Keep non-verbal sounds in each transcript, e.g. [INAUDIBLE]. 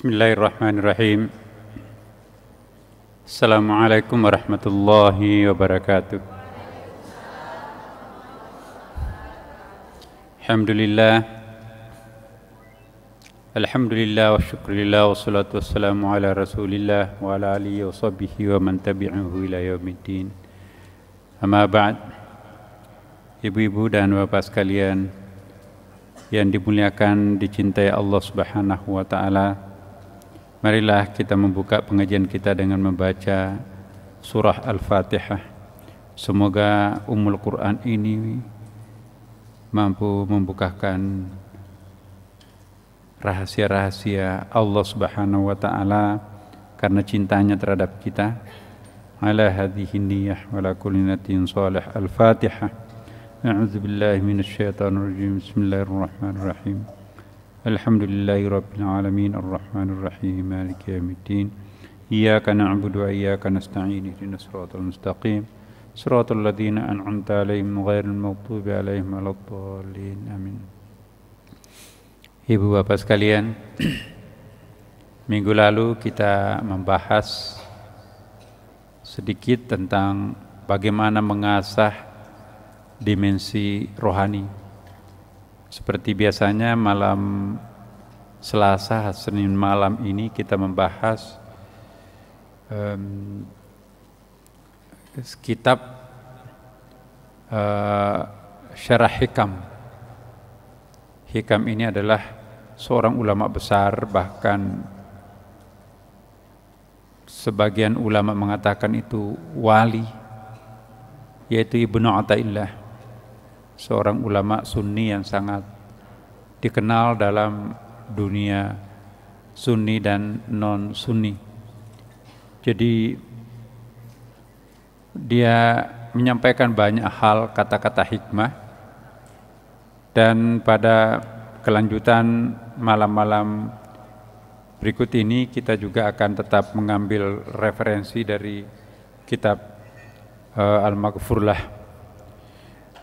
Bismillahirrahmanirrahim. Assalamualaikum warahmatullahi wabarakatuh. Alhamdulillah. Alhamdulillah wa syukrulillah wassalamu ala rasulillah ala alihi wa sahbihi wa man tabi'ahu ila Ibu-ibu dan bapak sekalian yang dimuliakan dicintai Allah Subhanahu wa taala, Marilah kita membuka pengajian kita dengan membaca surah Al-Fatihah. Semoga Ummul Quran ini mampu membukakan rahasia-rahasia Allah Subhanahu wa taala karena cintanya terhadap kita. Ala hadhihi niyyah wa la kulli natin salih. Al-Fatihah. A'udzu billahi minasy syaithanir rajim. Bismillahirrahmanirrahim. Alhamdulillahi Rabbil Alamin rahman Ar-Rahim Malik Ia Iyaka na'budu Ia nasta'ini Dina surat al-mustaqim Surat al-ladina an'amta alaihim Mughairul maktubi alaihim Al-Tolin Amin Ibu bapak sekalian [CLEARS THROAT] Minggu lalu kita membahas Sedikit tentang Bagaimana mengasah Dimensi rohani seperti biasanya malam Selasa, Senin malam ini kita membahas um, kitab uh, Syarah Hikam. Hikam ini adalah seorang ulama besar bahkan sebagian ulama mengatakan itu wali yaitu Ibnu Ataillah seorang ulama sunni yang sangat dikenal dalam dunia sunni dan non sunni. Jadi dia menyampaikan banyak hal kata-kata hikmah dan pada kelanjutan malam-malam berikut ini kita juga akan tetap mengambil referensi dari kitab eh, Al-Maghfurlah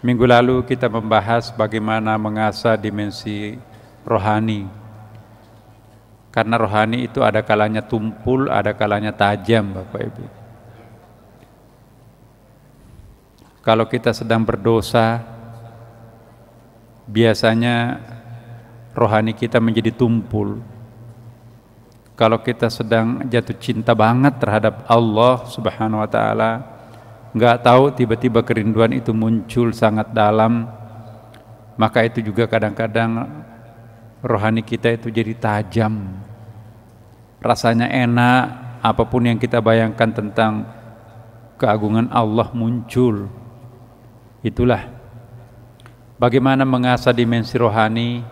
Minggu lalu kita membahas bagaimana mengasah dimensi rohani. Karena rohani itu ada kalanya tumpul, ada kalanya tajam, Bapak Ibu. Kalau kita sedang berdosa, biasanya rohani kita menjadi tumpul. Kalau kita sedang jatuh cinta banget terhadap Allah Subhanahu wa taala, nggak tahu tiba-tiba kerinduan itu muncul sangat dalam maka itu juga kadang-kadang rohani kita itu jadi tajam rasanya enak apapun yang kita bayangkan tentang keagungan Allah muncul itulah bagaimana mengasah dimensi rohani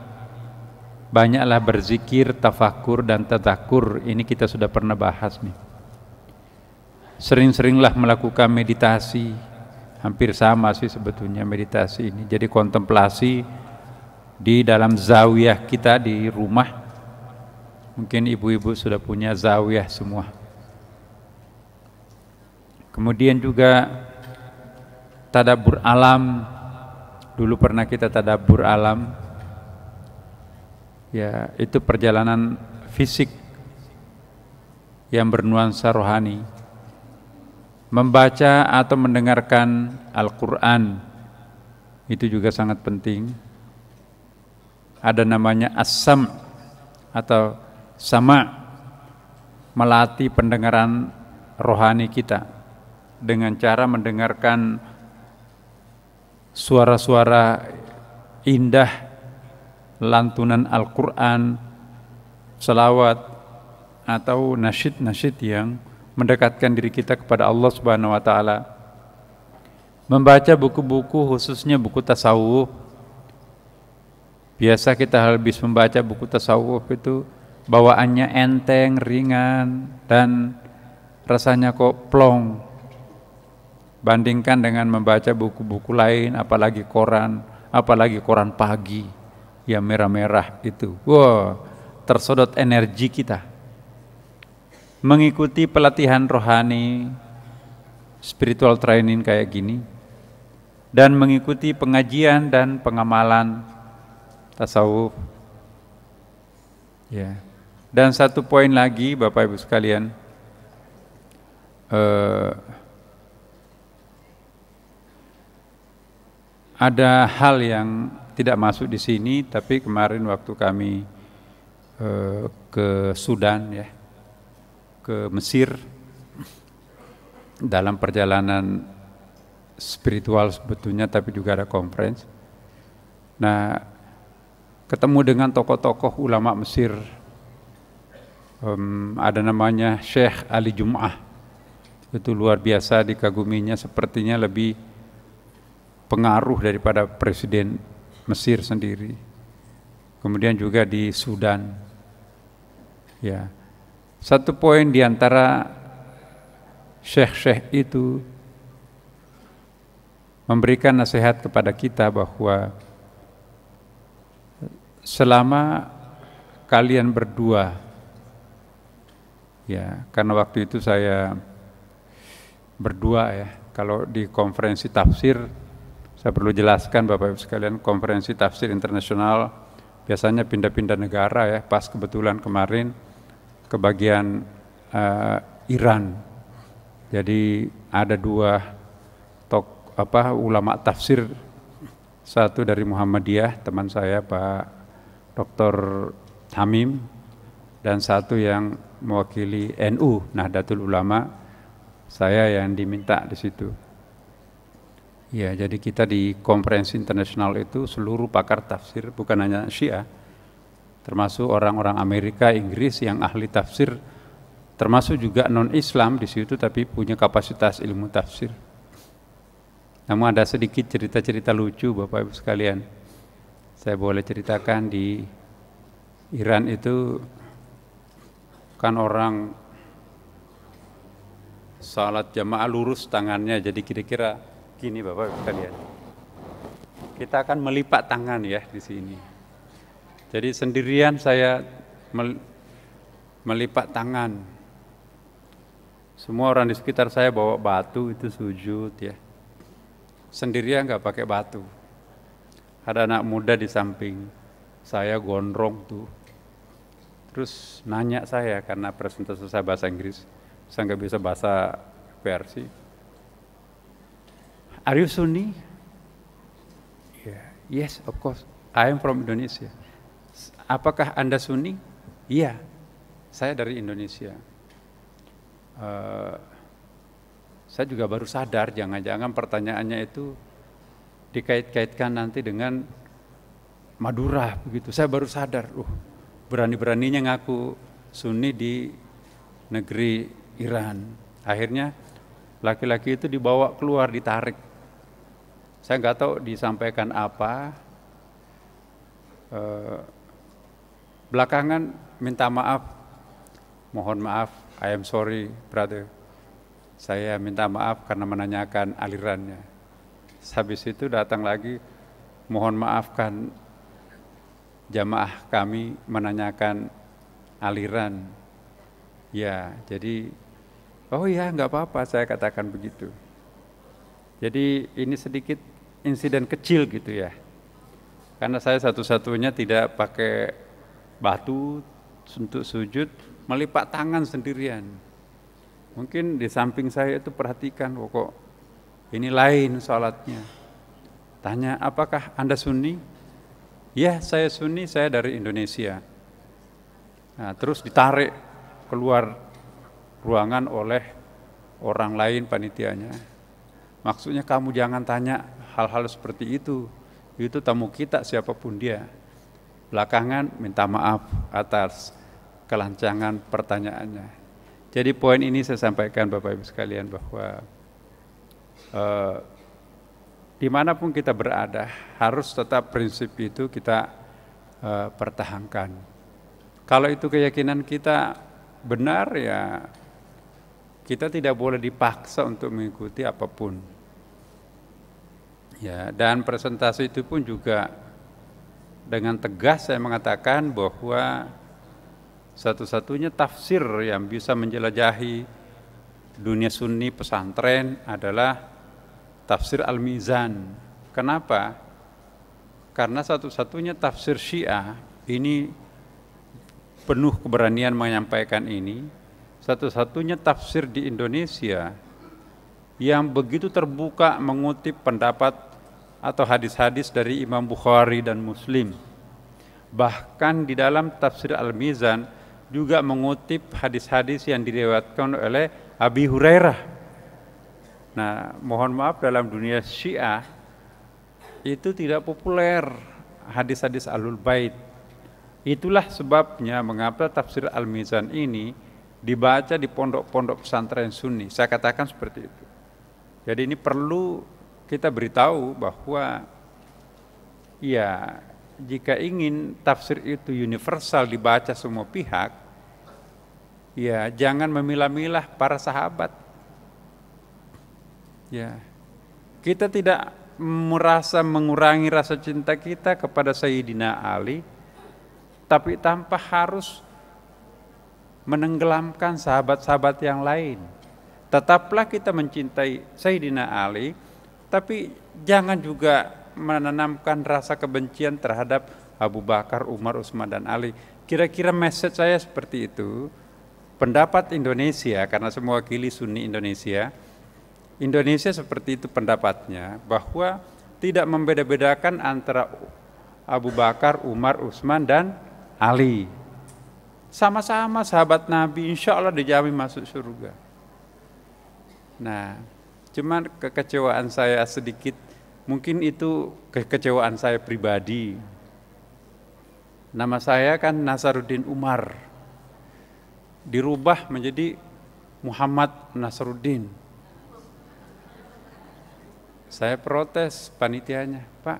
banyaklah berzikir tafakur dan tadakur ini kita sudah pernah bahas nih sering-seringlah melakukan meditasi hampir sama sih sebetulnya meditasi ini jadi kontemplasi di dalam zawiyah kita di rumah mungkin ibu-ibu sudah punya zawiyah semua kemudian juga tadabur alam dulu pernah kita tadabur alam ya itu perjalanan fisik yang bernuansa rohani membaca atau mendengarkan Al-Quran itu juga sangat penting. Ada namanya asam atau sama melatih pendengaran rohani kita dengan cara mendengarkan suara-suara indah lantunan Al-Quran, selawat atau nasyid-nasyid yang mendekatkan diri kita kepada Allah Subhanahu wa taala. Membaca buku-buku khususnya buku tasawuf. Biasa kita habis membaca buku tasawuf itu bawaannya enteng, ringan dan rasanya kok plong. Bandingkan dengan membaca buku-buku lain apalagi koran, apalagi koran pagi yang merah-merah itu. Wah, wow, tersodot energi kita mengikuti pelatihan rohani spiritual training kayak gini dan mengikuti pengajian dan pengamalan tasawuf ya dan satu poin lagi Bapak Ibu sekalian eh, ada hal yang tidak masuk di sini tapi kemarin waktu kami eh, ke Sudan ya ke Mesir dalam perjalanan spiritual sebetulnya tapi juga ada conference. Nah, ketemu dengan tokoh-tokoh ulama Mesir. Um, ada namanya Syekh Ali Jum'ah. Itu luar biasa dikaguminya sepertinya lebih pengaruh daripada presiden Mesir sendiri. Kemudian juga di Sudan. Ya. Satu poin di antara syekh-syekh itu memberikan nasihat kepada kita bahwa selama kalian berdua ya karena waktu itu saya berdua ya kalau di konferensi tafsir saya perlu jelaskan Bapak Ibu sekalian konferensi tafsir internasional biasanya pindah-pindah negara ya pas kebetulan kemarin ke bagian uh, Iran. Jadi ada dua tok apa ulama tafsir satu dari Muhammadiyah teman saya Pak Dr. Hamim dan satu yang mewakili NU Nahdlatul Ulama saya yang diminta di situ. Ya, jadi kita di konferensi internasional itu seluruh pakar tafsir bukan hanya Syiah, termasuk orang-orang Amerika, Inggris yang ahli tafsir, termasuk juga non-Islam di situ tapi punya kapasitas ilmu tafsir. Namun ada sedikit cerita-cerita lucu Bapak Ibu sekalian. Saya boleh ceritakan di Iran itu kan orang salat jamaah lurus tangannya jadi kira-kira gini Bapak Ibu sekalian. Kita akan melipat tangan ya di sini. Jadi sendirian saya melipat tangan. Semua orang di sekitar saya bawa batu itu sujud ya. Sendirian nggak pakai batu. Ada anak muda di samping saya gondrong tuh. Terus nanya saya karena presentasi saya bahasa Inggris, saya nggak bisa bahasa versi. Are you Sunni? Yeah. Yes, of course. I am from Indonesia. Apakah Anda Sunni? Iya, saya dari Indonesia. Uh, saya juga baru sadar, jangan-jangan pertanyaannya itu dikait-kaitkan nanti dengan Madura begitu. Saya baru sadar, uh, berani-beraninya ngaku Sunni di negeri Iran. Akhirnya laki-laki itu dibawa keluar, ditarik. Saya nggak tahu disampaikan apa. Uh, Belakangan minta maaf, mohon maaf, I am sorry brother. Saya minta maaf karena menanyakan alirannya. Habis itu datang lagi, mohon maafkan jamaah kami menanyakan aliran. Ya, jadi oh ya nggak apa-apa saya katakan begitu. Jadi ini sedikit insiden kecil gitu ya. Karena saya satu-satunya tidak pakai batu untuk sujud, melipat tangan sendirian. Mungkin di samping saya itu perhatikan, oh kok ini lain sholatnya. Tanya, apakah Anda sunni? Ya, saya sunni, saya dari Indonesia. Nah, terus ditarik keluar ruangan oleh orang lain panitianya. Maksudnya kamu jangan tanya hal-hal seperti itu. Itu tamu kita siapapun dia belakangan minta maaf atas kelancangan pertanyaannya. Jadi poin ini saya sampaikan Bapak Ibu sekalian bahwa eh, dimanapun kita berada harus tetap prinsip itu kita eh, pertahankan. Kalau itu keyakinan kita benar ya kita tidak boleh dipaksa untuk mengikuti apapun. Ya, dan presentasi itu pun juga dengan tegas saya mengatakan bahwa satu-satunya tafsir yang bisa menjelajahi dunia sunni pesantren adalah tafsir Al-Mizan. Kenapa? Karena satu-satunya tafsir Syiah ini penuh keberanian menyampaikan ini, satu-satunya tafsir di Indonesia yang begitu terbuka mengutip pendapat atau hadis-hadis dari Imam Bukhari dan Muslim. Bahkan di dalam tafsir Al-Mizan juga mengutip hadis-hadis yang diriwayatkan oleh Abi Hurairah. Nah, mohon maaf dalam dunia Syiah itu tidak populer hadis-hadis Alul Bait. Itulah sebabnya mengapa tafsir Al-Mizan ini dibaca di pondok-pondok pesantren Sunni. Saya katakan seperti itu. Jadi ini perlu kita beritahu bahwa ya jika ingin tafsir itu universal dibaca semua pihak, ya jangan memilah-milah para sahabat. Ya. Kita tidak merasa mengurangi rasa cinta kita kepada Sayyidina Ali, tapi tanpa harus menenggelamkan sahabat-sahabat yang lain. Tetaplah kita mencintai Sayyidina Ali, tapi jangan juga menanamkan rasa kebencian terhadap Abu Bakar, Umar, Utsman dan Ali. Kira-kira message saya seperti itu. Pendapat Indonesia karena semua kili Sunni Indonesia, Indonesia seperti itu pendapatnya bahwa tidak membeda-bedakan antara Abu Bakar, Umar, Utsman dan Ali. Sama-sama sahabat Nabi, insya Allah dijamin masuk surga. Nah, Cuma kekecewaan saya sedikit, mungkin itu kekecewaan saya pribadi. Nama saya kan Nasaruddin Umar. Dirubah menjadi Muhammad Nasaruddin. Saya protes panitianya, Pak,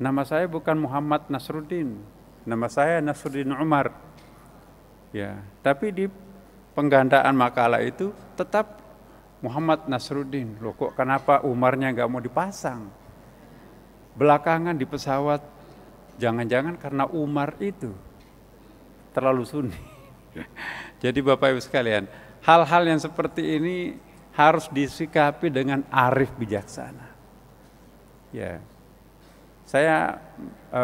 nama saya bukan Muhammad Nasruddin, nama saya Nasruddin Umar. Ya, tapi di penggandaan makalah itu tetap Muhammad Nasruddin, loh kok kenapa Umarnya nggak mau dipasang? Belakangan di pesawat, jangan-jangan karena Umar itu terlalu sunni. [LAUGHS] Jadi Bapak Ibu sekalian, hal-hal yang seperti ini harus disikapi dengan arif bijaksana. Ya, saya e,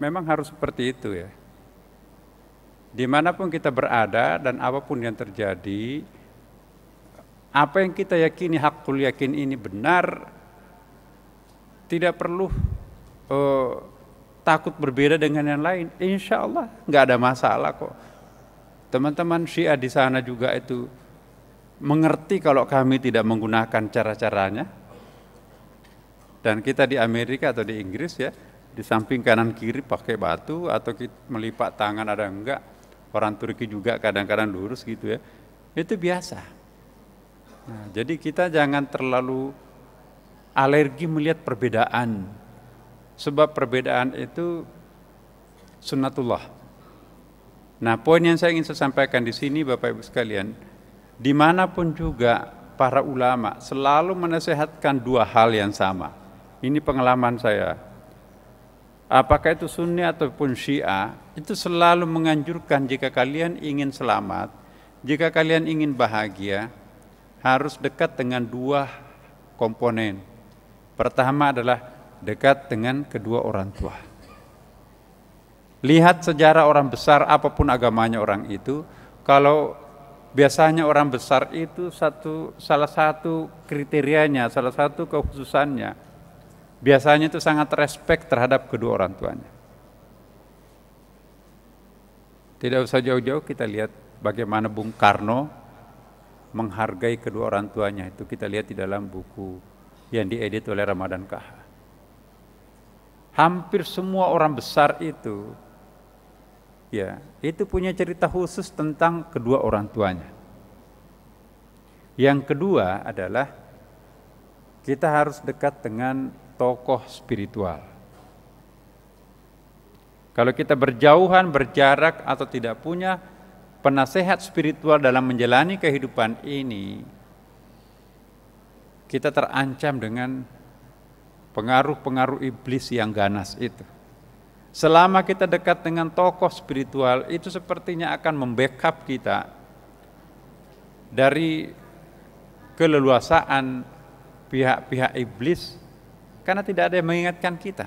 memang harus seperti itu ya. Dimanapun kita berada dan apapun yang terjadi, apa yang kita yakini hakul yakin ini benar, tidak perlu uh, takut berbeda dengan yang lain. Insya Allah nggak ada masalah kok. Teman-teman Syiah di sana juga itu mengerti kalau kami tidak menggunakan cara-caranya. Dan kita di Amerika atau di Inggris ya, di samping kanan kiri pakai batu atau melipat tangan ada enggak. Orang Turki juga kadang-kadang lurus gitu ya. Itu biasa. Nah, jadi kita jangan terlalu alergi melihat perbedaan. Sebab perbedaan itu sunnatullah. Nah, poin yang saya ingin saya sampaikan di sini Bapak Ibu sekalian, dimanapun juga para ulama selalu menasehatkan dua hal yang sama. Ini pengalaman saya. Apakah itu sunni ataupun syiah, itu selalu menganjurkan jika kalian ingin selamat, jika kalian ingin bahagia, harus dekat dengan dua komponen. Pertama adalah dekat dengan kedua orang tua. Lihat sejarah orang besar apapun agamanya orang itu, kalau biasanya orang besar itu satu salah satu kriterianya, salah satu kekhususannya biasanya itu sangat respect terhadap kedua orang tuanya. Tidak usah jauh-jauh kita lihat bagaimana Bung Karno menghargai kedua orang tuanya itu kita lihat di dalam buku yang diedit oleh Ramadan Kah. Hampir semua orang besar itu ya, itu punya cerita khusus tentang kedua orang tuanya. Yang kedua adalah kita harus dekat dengan tokoh spiritual. Kalau kita berjauhan, berjarak atau tidak punya penasehat spiritual dalam menjalani kehidupan ini, kita terancam dengan pengaruh-pengaruh iblis yang ganas itu. Selama kita dekat dengan tokoh spiritual, itu sepertinya akan membackup kita dari keleluasaan pihak-pihak iblis karena tidak ada yang mengingatkan kita.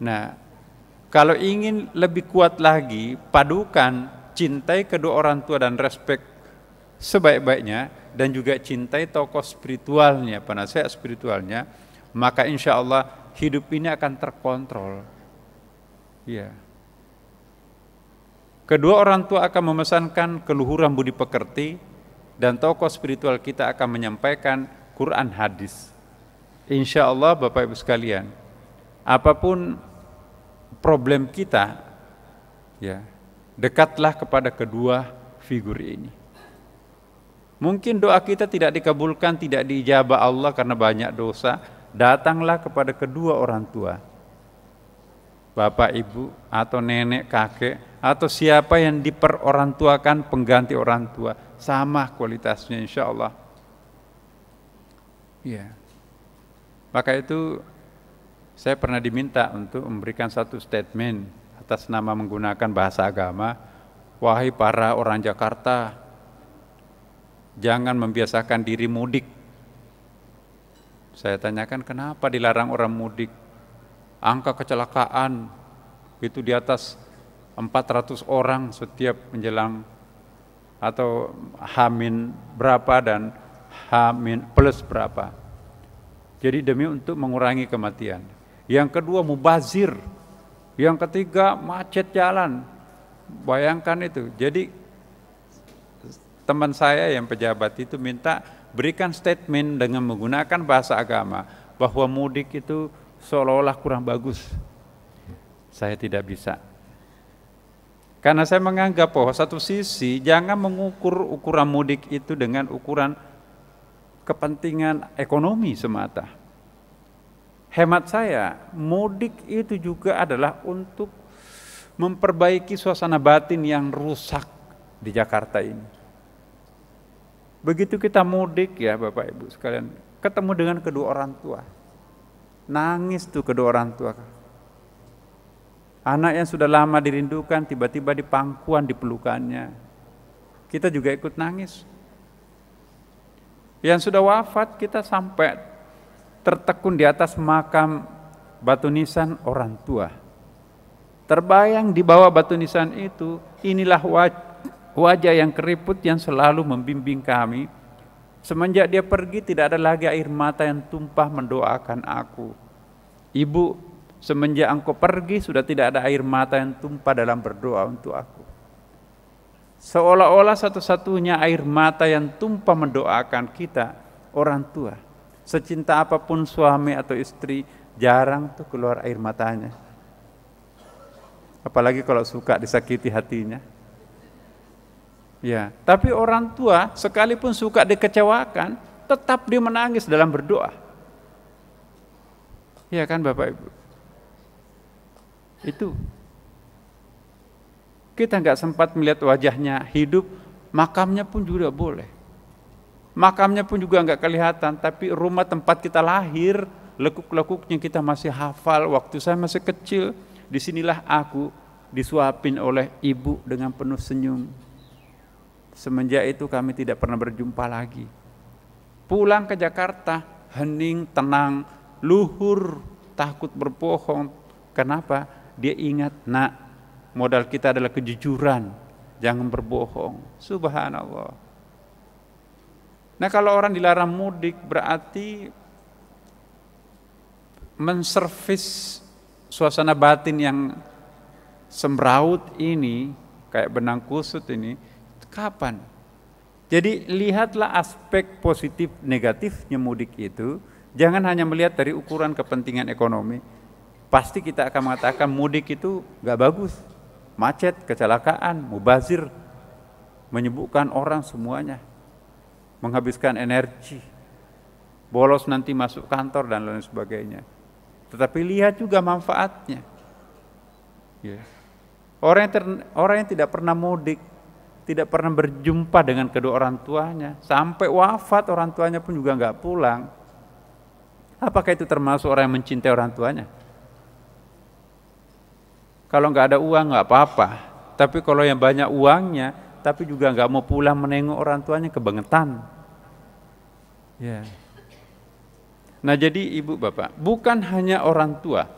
Nah, kalau ingin lebih kuat lagi, padukan cintai kedua orang tua dan respek sebaik-baiknya dan juga cintai tokoh spiritualnya, penasehat spiritualnya, maka insya Allah hidup ini akan terkontrol. Ya. Kedua orang tua akan memesankan keluhuran budi pekerti dan tokoh spiritual kita akan menyampaikan Quran hadis. Insya Allah Bapak Ibu sekalian, apapun problem kita, ya Dekatlah kepada kedua figur ini. Mungkin doa kita tidak dikabulkan, tidak diijabah Allah karena banyak dosa. Datanglah kepada kedua orang tua. Bapak, ibu, atau nenek, kakek, atau siapa yang diperorantuakan pengganti orang tua. Sama kualitasnya insya Allah. Ya. Maka itu saya pernah diminta untuk memberikan satu statement atas nama menggunakan bahasa agama, wahai para orang Jakarta, jangan membiasakan diri mudik. Saya tanyakan kenapa dilarang orang mudik? Angka kecelakaan itu di atas 400 orang setiap menjelang atau hamin berapa dan hamin plus berapa. Jadi demi untuk mengurangi kematian. Yang kedua mubazir, yang ketiga macet jalan. Bayangkan itu. Jadi teman saya yang pejabat itu minta berikan statement dengan menggunakan bahasa agama bahwa mudik itu seolah-olah kurang bagus. Saya tidak bisa. Karena saya menganggap bahwa satu sisi jangan mengukur ukuran mudik itu dengan ukuran kepentingan ekonomi semata hemat saya, mudik itu juga adalah untuk memperbaiki suasana batin yang rusak di Jakarta ini. Begitu kita mudik ya Bapak Ibu sekalian, ketemu dengan kedua orang tua. Nangis tuh kedua orang tua. Anak yang sudah lama dirindukan tiba-tiba di pangkuan di pelukannya. Kita juga ikut nangis. Yang sudah wafat kita sampai tertekun di atas makam batu nisan orang tua. Terbayang di bawah batu nisan itu, inilah wajah yang keriput yang selalu membimbing kami. Semenjak dia pergi tidak ada lagi air mata yang tumpah mendoakan aku. Ibu, semenjak engkau pergi sudah tidak ada air mata yang tumpah dalam berdoa untuk aku. Seolah-olah satu-satunya air mata yang tumpah mendoakan kita, orang tua. Secinta apapun suami atau istri, jarang tuh keluar air matanya. Apalagi kalau suka disakiti hatinya. Ya, tapi orang tua sekalipun suka dikecewakan, tetap dia menangis dalam berdoa. Ya kan Bapak Ibu? Itu kita nggak sempat melihat wajahnya hidup, makamnya pun juga boleh. Makamnya pun juga nggak kelihatan, tapi rumah tempat kita lahir, lekuk-lekuknya kita masih hafal. Waktu saya masih kecil, disinilah aku disuapin oleh ibu dengan penuh senyum. Semenjak itu kami tidak pernah berjumpa lagi. Pulang ke Jakarta, hening, tenang, luhur, takut berbohong. Kenapa? Dia ingat, nak, modal kita adalah kejujuran. Jangan berbohong. Subhanallah. Nah kalau orang dilarang mudik berarti menservis suasana batin yang semraut ini, kayak benang kusut ini, kapan? Jadi lihatlah aspek positif negatifnya mudik itu, jangan hanya melihat dari ukuran kepentingan ekonomi. Pasti kita akan mengatakan mudik itu nggak bagus, macet, kecelakaan, mubazir, menyebutkan orang semuanya menghabiskan energi, bolos nanti masuk kantor dan lain sebagainya. Tetapi lihat juga manfaatnya. Yes. Ya. Orang yang ter, orang yang tidak pernah mudik, tidak pernah berjumpa dengan kedua orang tuanya, sampai wafat orang tuanya pun juga nggak pulang. Apakah itu termasuk orang yang mencintai orang tuanya? Kalau nggak ada uang nggak apa-apa, tapi kalau yang banyak uangnya tapi juga nggak mau pulang menengok orang tuanya kebangetan. Ya. Nah jadi ibu bapak, bukan hanya orang tua,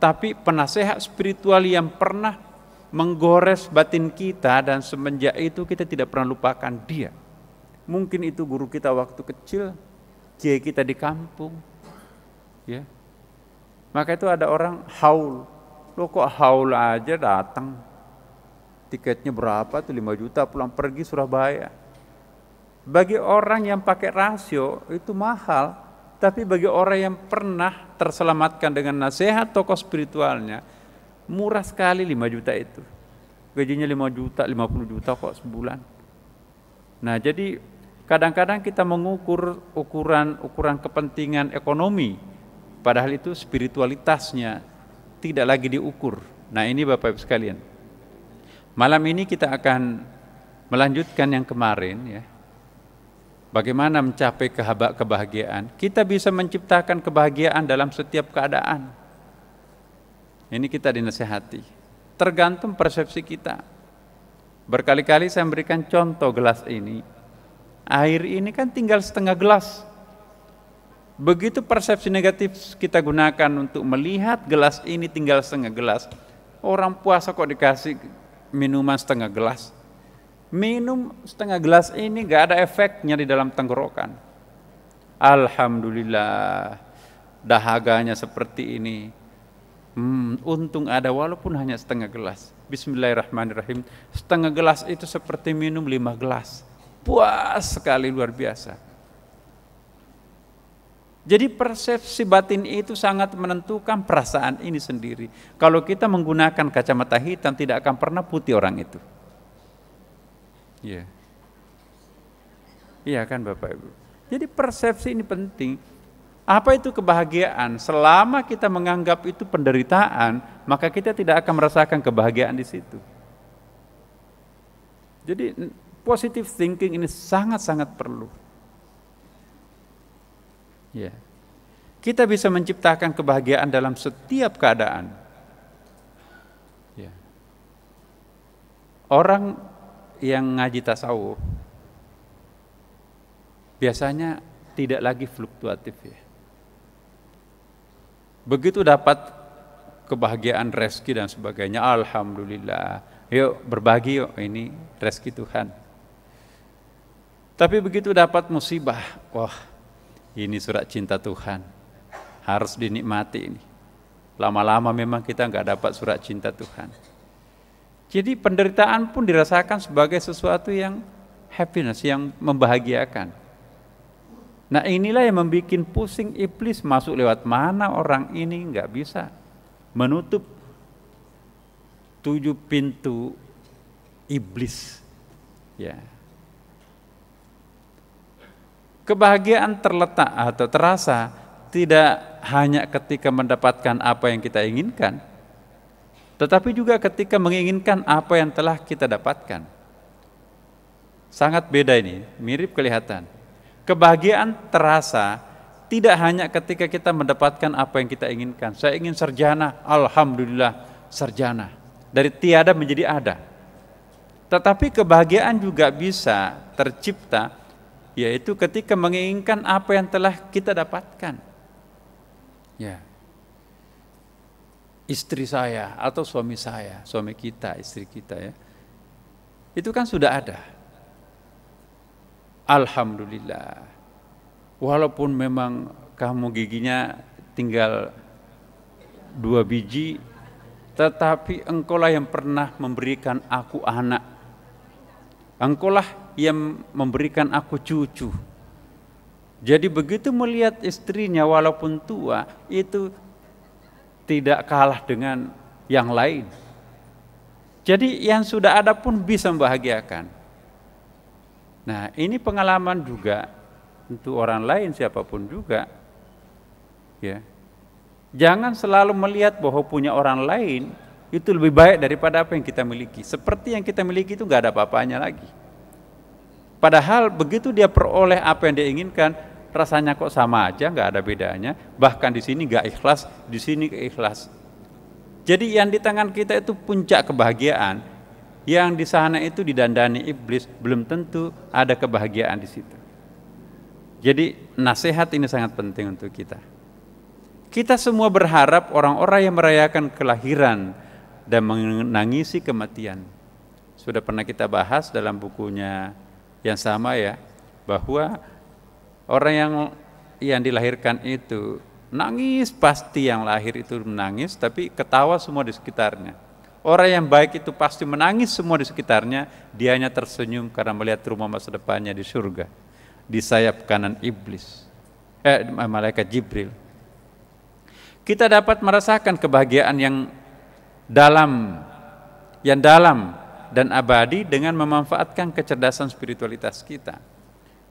tapi penasehat spiritual yang pernah menggores batin kita dan semenjak itu kita tidak pernah lupakan dia. Mungkin itu guru kita waktu kecil, kiai kita di kampung. Ya. Maka itu ada orang haul. Lo kok haul aja datang tiketnya berapa tuh 5 juta pulang pergi Surabaya. Bagi orang yang pakai rasio itu mahal, tapi bagi orang yang pernah terselamatkan dengan nasihat tokoh spiritualnya, murah sekali 5 juta itu. Gajinya 5 juta, 50 juta kok sebulan. Nah, jadi kadang-kadang kita mengukur ukuran ukuran kepentingan ekonomi, padahal itu spiritualitasnya tidak lagi diukur. Nah, ini Bapak Ibu sekalian. Malam ini kita akan melanjutkan yang kemarin ya. Bagaimana mencapai kehabak kebahagiaan? Kita bisa menciptakan kebahagiaan dalam setiap keadaan. Ini kita dinasehati. Tergantung persepsi kita. Berkali-kali saya memberikan contoh gelas ini. Air ini kan tinggal setengah gelas. Begitu persepsi negatif kita gunakan untuk melihat gelas ini tinggal setengah gelas, orang puasa kok dikasih minuman setengah gelas. Minum setengah gelas ini gak ada efeknya di dalam tenggorokan. Alhamdulillah dahaganya seperti ini. Hmm, untung ada walaupun hanya setengah gelas. Bismillahirrahmanirrahim. Setengah gelas itu seperti minum lima gelas. Puas sekali luar biasa. Jadi persepsi batin itu sangat menentukan perasaan ini sendiri. Kalau kita menggunakan kacamata hitam tidak akan pernah putih orang itu. Iya. Iya kan Bapak Ibu. Jadi persepsi ini penting. Apa itu kebahagiaan? Selama kita menganggap itu penderitaan, maka kita tidak akan merasakan kebahagiaan di situ. Jadi positive thinking ini sangat-sangat perlu. Ya. Kita bisa menciptakan kebahagiaan dalam setiap keadaan. Ya. Orang yang ngaji tasawuf biasanya tidak lagi fluktuatif ya. Begitu dapat kebahagiaan rezeki dan sebagainya, alhamdulillah. Yuk berbagi yuk ini rezeki Tuhan. Tapi begitu dapat musibah, wah ini surat cinta Tuhan. Harus dinikmati ini. Lama-lama memang kita nggak dapat surat cinta Tuhan. Jadi penderitaan pun dirasakan sebagai sesuatu yang happiness, yang membahagiakan. Nah inilah yang membuat pusing iblis masuk lewat mana orang ini nggak bisa menutup tujuh pintu iblis. Ya, Kebahagiaan terletak atau terasa tidak hanya ketika mendapatkan apa yang kita inginkan, tetapi juga ketika menginginkan apa yang telah kita dapatkan. Sangat beda ini, mirip kelihatan. Kebahagiaan terasa tidak hanya ketika kita mendapatkan apa yang kita inginkan. Saya ingin sarjana, alhamdulillah sarjana. Dari tiada menjadi ada. Tetapi kebahagiaan juga bisa tercipta yaitu ketika menginginkan apa yang telah kita dapatkan. Ya. Istri saya atau suami saya, suami kita, istri kita ya. Itu kan sudah ada. Alhamdulillah. Walaupun memang kamu giginya tinggal dua biji, tetapi engkaulah yang pernah memberikan aku anak. Engkaulah yang memberikan aku cucu. Jadi begitu melihat istrinya walaupun tua itu tidak kalah dengan yang lain. Jadi yang sudah ada pun bisa membahagiakan. Nah ini pengalaman juga untuk orang lain siapapun juga. Ya, jangan selalu melihat bahwa punya orang lain itu lebih baik daripada apa yang kita miliki. Seperti yang kita miliki itu nggak ada apa-apanya lagi. Padahal begitu dia peroleh apa yang dia inginkan, rasanya kok sama aja, nggak ada bedanya. Bahkan di sini nggak ikhlas, di sini keikhlas. Jadi yang di tangan kita itu puncak kebahagiaan, yang di sana itu didandani iblis, belum tentu ada kebahagiaan di situ. Jadi nasihat ini sangat penting untuk kita. Kita semua berharap orang-orang yang merayakan kelahiran dan menangisi kematian. Sudah pernah kita bahas dalam bukunya yang sama ya bahwa orang yang yang dilahirkan itu nangis pasti yang lahir itu menangis tapi ketawa semua di sekitarnya. Orang yang baik itu pasti menangis semua di sekitarnya, dia hanya tersenyum karena melihat rumah masa depannya di surga, di sayap kanan iblis, eh, malaikat Jibril. Kita dapat merasakan kebahagiaan yang dalam, yang dalam dan abadi dengan memanfaatkan kecerdasan spiritualitas kita.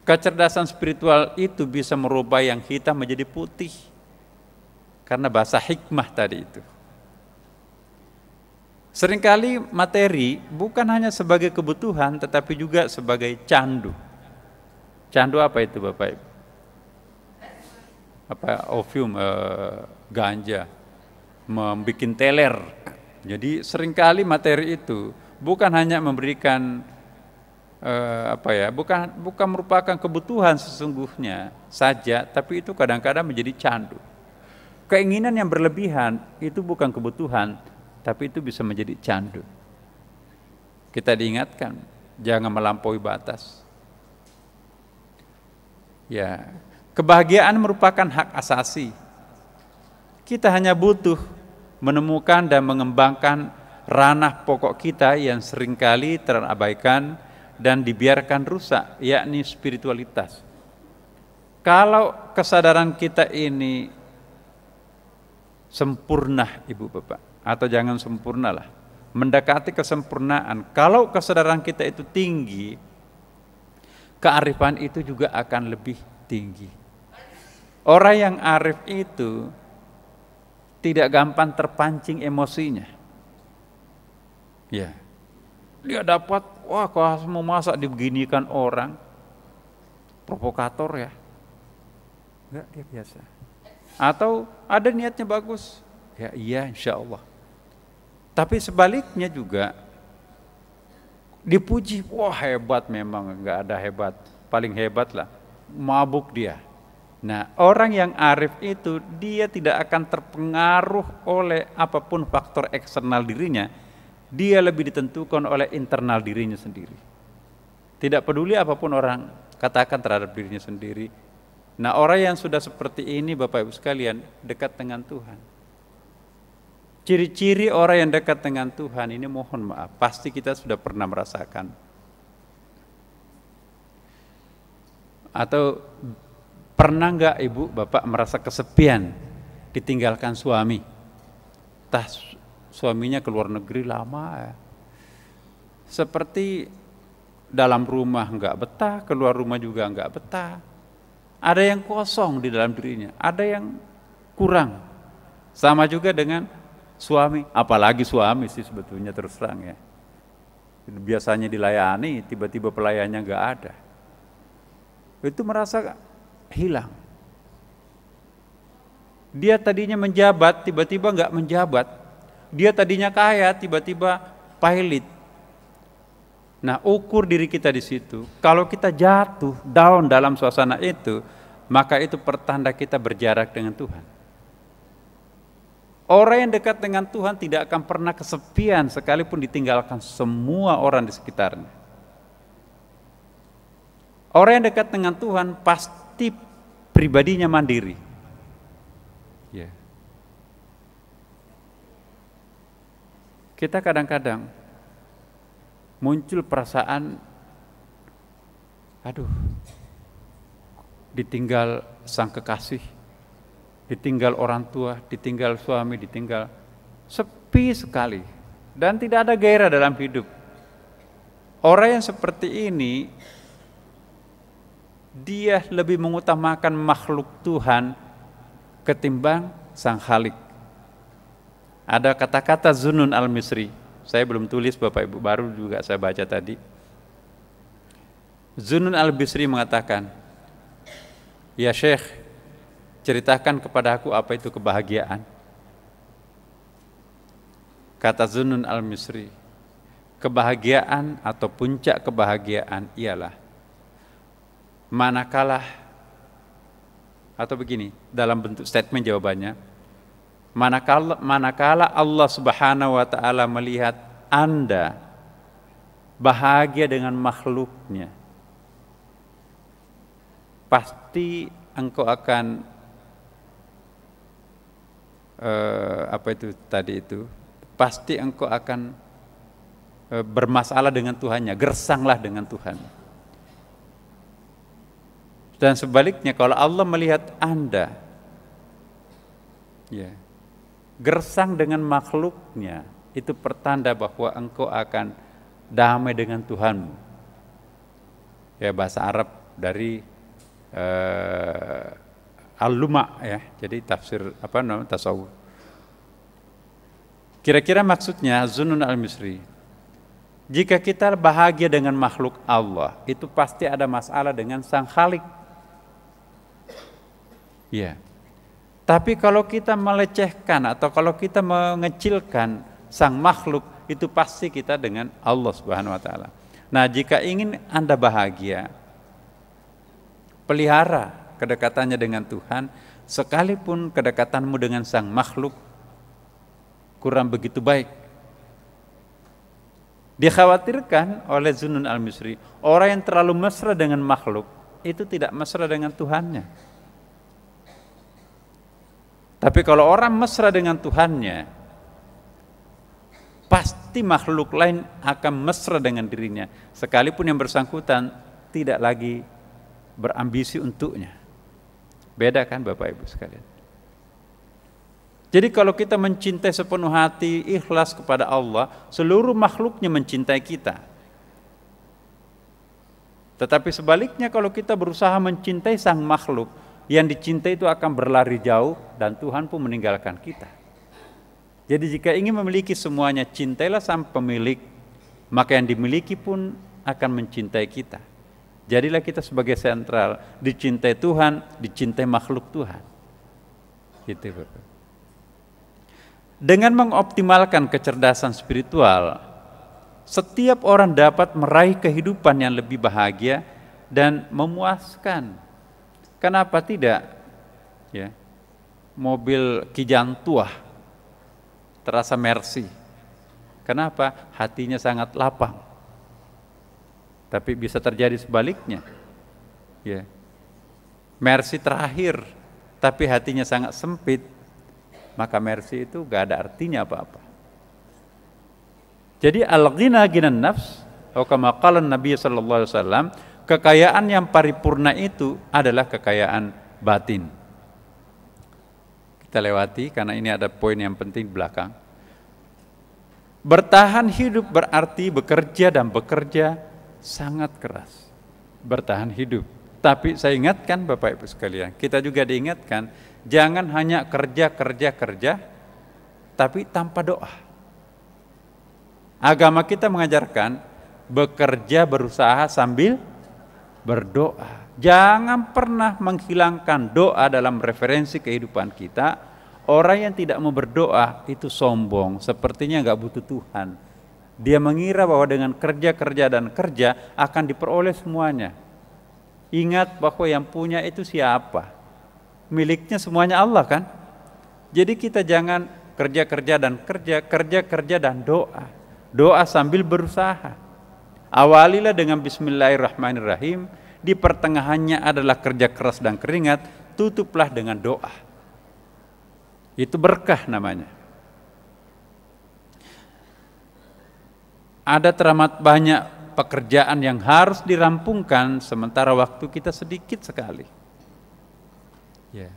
Kecerdasan spiritual itu bisa merubah yang hitam menjadi putih. Karena bahasa hikmah tadi itu. Seringkali materi bukan hanya sebagai kebutuhan tetapi juga sebagai candu. Candu apa itu Bapak Ibu? Apa opium, eh, ganja, membuat teler. Jadi seringkali materi itu bukan hanya memberikan eh, apa ya, bukan bukan merupakan kebutuhan sesungguhnya saja, tapi itu kadang-kadang menjadi candu. Keinginan yang berlebihan itu bukan kebutuhan, tapi itu bisa menjadi candu. Kita diingatkan jangan melampaui batas. Ya, kebahagiaan merupakan hak asasi. Kita hanya butuh menemukan dan mengembangkan ranah pokok kita yang seringkali terabaikan dan dibiarkan rusak, yakni spiritualitas. Kalau kesadaran kita ini sempurna, Ibu Bapak, atau jangan sempurnalah, mendekati kesempurnaan. Kalau kesadaran kita itu tinggi, kearifan itu juga akan lebih tinggi. Orang yang arif itu tidak gampang terpancing emosinya. Ya. Dia dapat, wah kalau mau masak dibeginikan orang, provokator ya. Enggak, dia biasa. Atau ada niatnya bagus, ya iya insya Allah. Tapi sebaliknya juga dipuji, wah hebat memang, enggak ada hebat, paling hebat lah, mabuk dia. Nah orang yang arif itu dia tidak akan terpengaruh oleh apapun faktor eksternal dirinya, dia lebih ditentukan oleh internal dirinya sendiri. Tidak peduli apapun orang katakan terhadap dirinya sendiri. Nah orang yang sudah seperti ini Bapak Ibu sekalian dekat dengan Tuhan. Ciri-ciri orang yang dekat dengan Tuhan ini mohon maaf, pasti kita sudah pernah merasakan. Atau pernah enggak ibu bapak merasa kesepian, ditinggalkan suami? Entah suaminya ke luar negeri lama. ya. Seperti dalam rumah enggak betah, keluar rumah juga enggak betah. Ada yang kosong di dalam dirinya, ada yang kurang. Sama juga dengan suami, apalagi suami sih sebetulnya terus terang ya. Biasanya dilayani, tiba-tiba pelayannya enggak ada. Itu merasa hilang. Dia tadinya menjabat, tiba-tiba enggak menjabat, dia tadinya kaya, tiba-tiba pailit. Nah, ukur diri kita di situ. Kalau kita jatuh down dalam suasana itu, maka itu pertanda kita berjarak dengan Tuhan. Orang yang dekat dengan Tuhan tidak akan pernah kesepian sekalipun ditinggalkan semua orang di sekitarnya. Orang yang dekat dengan Tuhan pasti pribadinya mandiri. kita kadang-kadang muncul perasaan aduh ditinggal sang kekasih ditinggal orang tua ditinggal suami ditinggal sepi sekali dan tidak ada gairah dalam hidup orang yang seperti ini dia lebih mengutamakan makhluk Tuhan ketimbang sang Khalik ada kata-kata Zunun Al-Misri. Saya belum tulis Bapak Ibu, baru juga saya baca tadi. Zunun Al-Misri mengatakan, "Ya Syekh, ceritakan kepada aku apa itu kebahagiaan." Kata Zunun Al-Misri, kebahagiaan atau puncak kebahagiaan ialah manakala atau begini dalam bentuk statement jawabannya manakala manakala Allah Subhanahu wa taala melihat Anda bahagia dengan makhluknya pasti engkau akan eh, apa itu tadi itu pasti engkau akan eh, bermasalah dengan Tuhannya gersanglah dengan Tuhan dan sebaliknya kalau Allah melihat anda ya yeah gersang dengan makhluknya itu pertanda bahwa engkau akan damai dengan Tuhanmu. Ya bahasa Arab dari uh, al-luma ya. Jadi tafsir apa namanya tasawuf. Kira-kira maksudnya Zunun al-Misri. Jika kita bahagia dengan makhluk Allah, itu pasti ada masalah dengan Sang Khalik. Ya. Tapi kalau kita melecehkan atau kalau kita mengecilkan sang makhluk, itu pasti kita dengan Allah Subhanahu wa taala. Nah, jika ingin Anda bahagia, pelihara kedekatannya dengan Tuhan, sekalipun kedekatanmu dengan sang makhluk kurang begitu baik. Dikhawatirkan oleh Zunun al-Misri, orang yang terlalu mesra dengan makhluk itu tidak mesra dengan Tuhannya. Tapi kalau orang mesra dengan Tuhannya, pasti makhluk lain akan mesra dengan dirinya, sekalipun yang bersangkutan tidak lagi berambisi untuknya. Beda kan Bapak Ibu sekalian? Jadi kalau kita mencintai sepenuh hati, ikhlas kepada Allah, seluruh makhluknya mencintai kita. Tetapi sebaliknya kalau kita berusaha mencintai sang makhluk, yang dicintai itu akan berlari jauh dan Tuhan pun meninggalkan kita. Jadi jika ingin memiliki semuanya, cintailah sang pemilik, maka yang dimiliki pun akan mencintai kita. Jadilah kita sebagai sentral, dicintai Tuhan, dicintai makhluk Tuhan. Gitu, Dengan mengoptimalkan kecerdasan spiritual, setiap orang dapat meraih kehidupan yang lebih bahagia dan memuaskan Kenapa tidak? Ya. Mobil kijang tua terasa mercy. Kenapa? Hatinya sangat lapang. Tapi bisa terjadi sebaliknya. Ya. Mercy terakhir, tapi hatinya sangat sempit. Maka mercy itu gak ada artinya apa-apa. Jadi al-ghina ginan nafs, atau kama Nabi sallallahu alaihi wasallam, kekayaan yang paripurna itu adalah kekayaan batin. Kita lewati karena ini ada poin yang penting di belakang. Bertahan hidup berarti bekerja dan bekerja sangat keras. Bertahan hidup. Tapi saya ingatkan Bapak Ibu sekalian, kita juga diingatkan jangan hanya kerja kerja kerja tapi tanpa doa. Agama kita mengajarkan bekerja berusaha sambil berdoa. Jangan pernah menghilangkan doa dalam referensi kehidupan kita. Orang yang tidak mau berdoa itu sombong, sepertinya nggak butuh Tuhan. Dia mengira bahwa dengan kerja-kerja dan kerja akan diperoleh semuanya. Ingat bahwa yang punya itu siapa? Miliknya semuanya Allah kan? Jadi kita jangan kerja-kerja dan kerja, kerja-kerja dan doa. Doa sambil berusaha. Awalilah dengan bismillahirrahmanirrahim, di pertengahannya adalah kerja keras dan keringat, tutuplah dengan doa. Itu berkah namanya. Ada teramat banyak pekerjaan yang harus dirampungkan sementara waktu kita sedikit sekali. Yeah.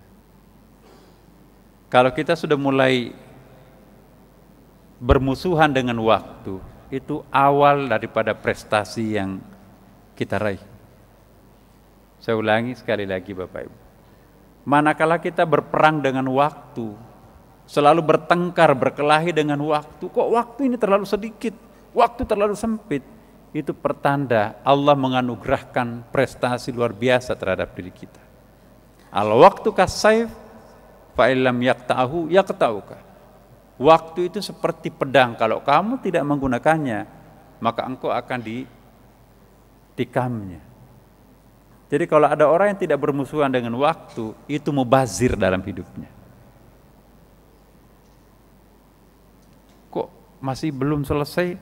Kalau kita sudah mulai bermusuhan dengan waktu, itu awal daripada prestasi yang kita raih. Saya ulangi sekali lagi Bapak Ibu. Manakala kita berperang dengan waktu, selalu bertengkar, berkelahi dengan waktu, kok waktu ini terlalu sedikit, waktu terlalu sempit, itu pertanda Allah menganugerahkan prestasi luar biasa terhadap diri kita. Al waktu kasaif fa illam yakta'ahu yakta'uka. Waktu itu seperti pedang, kalau kamu tidak menggunakannya, maka engkau akan ditikamnya. Jadi kalau ada orang yang tidak bermusuhan dengan waktu, itu mubazir dalam hidupnya. Kok masih belum selesai?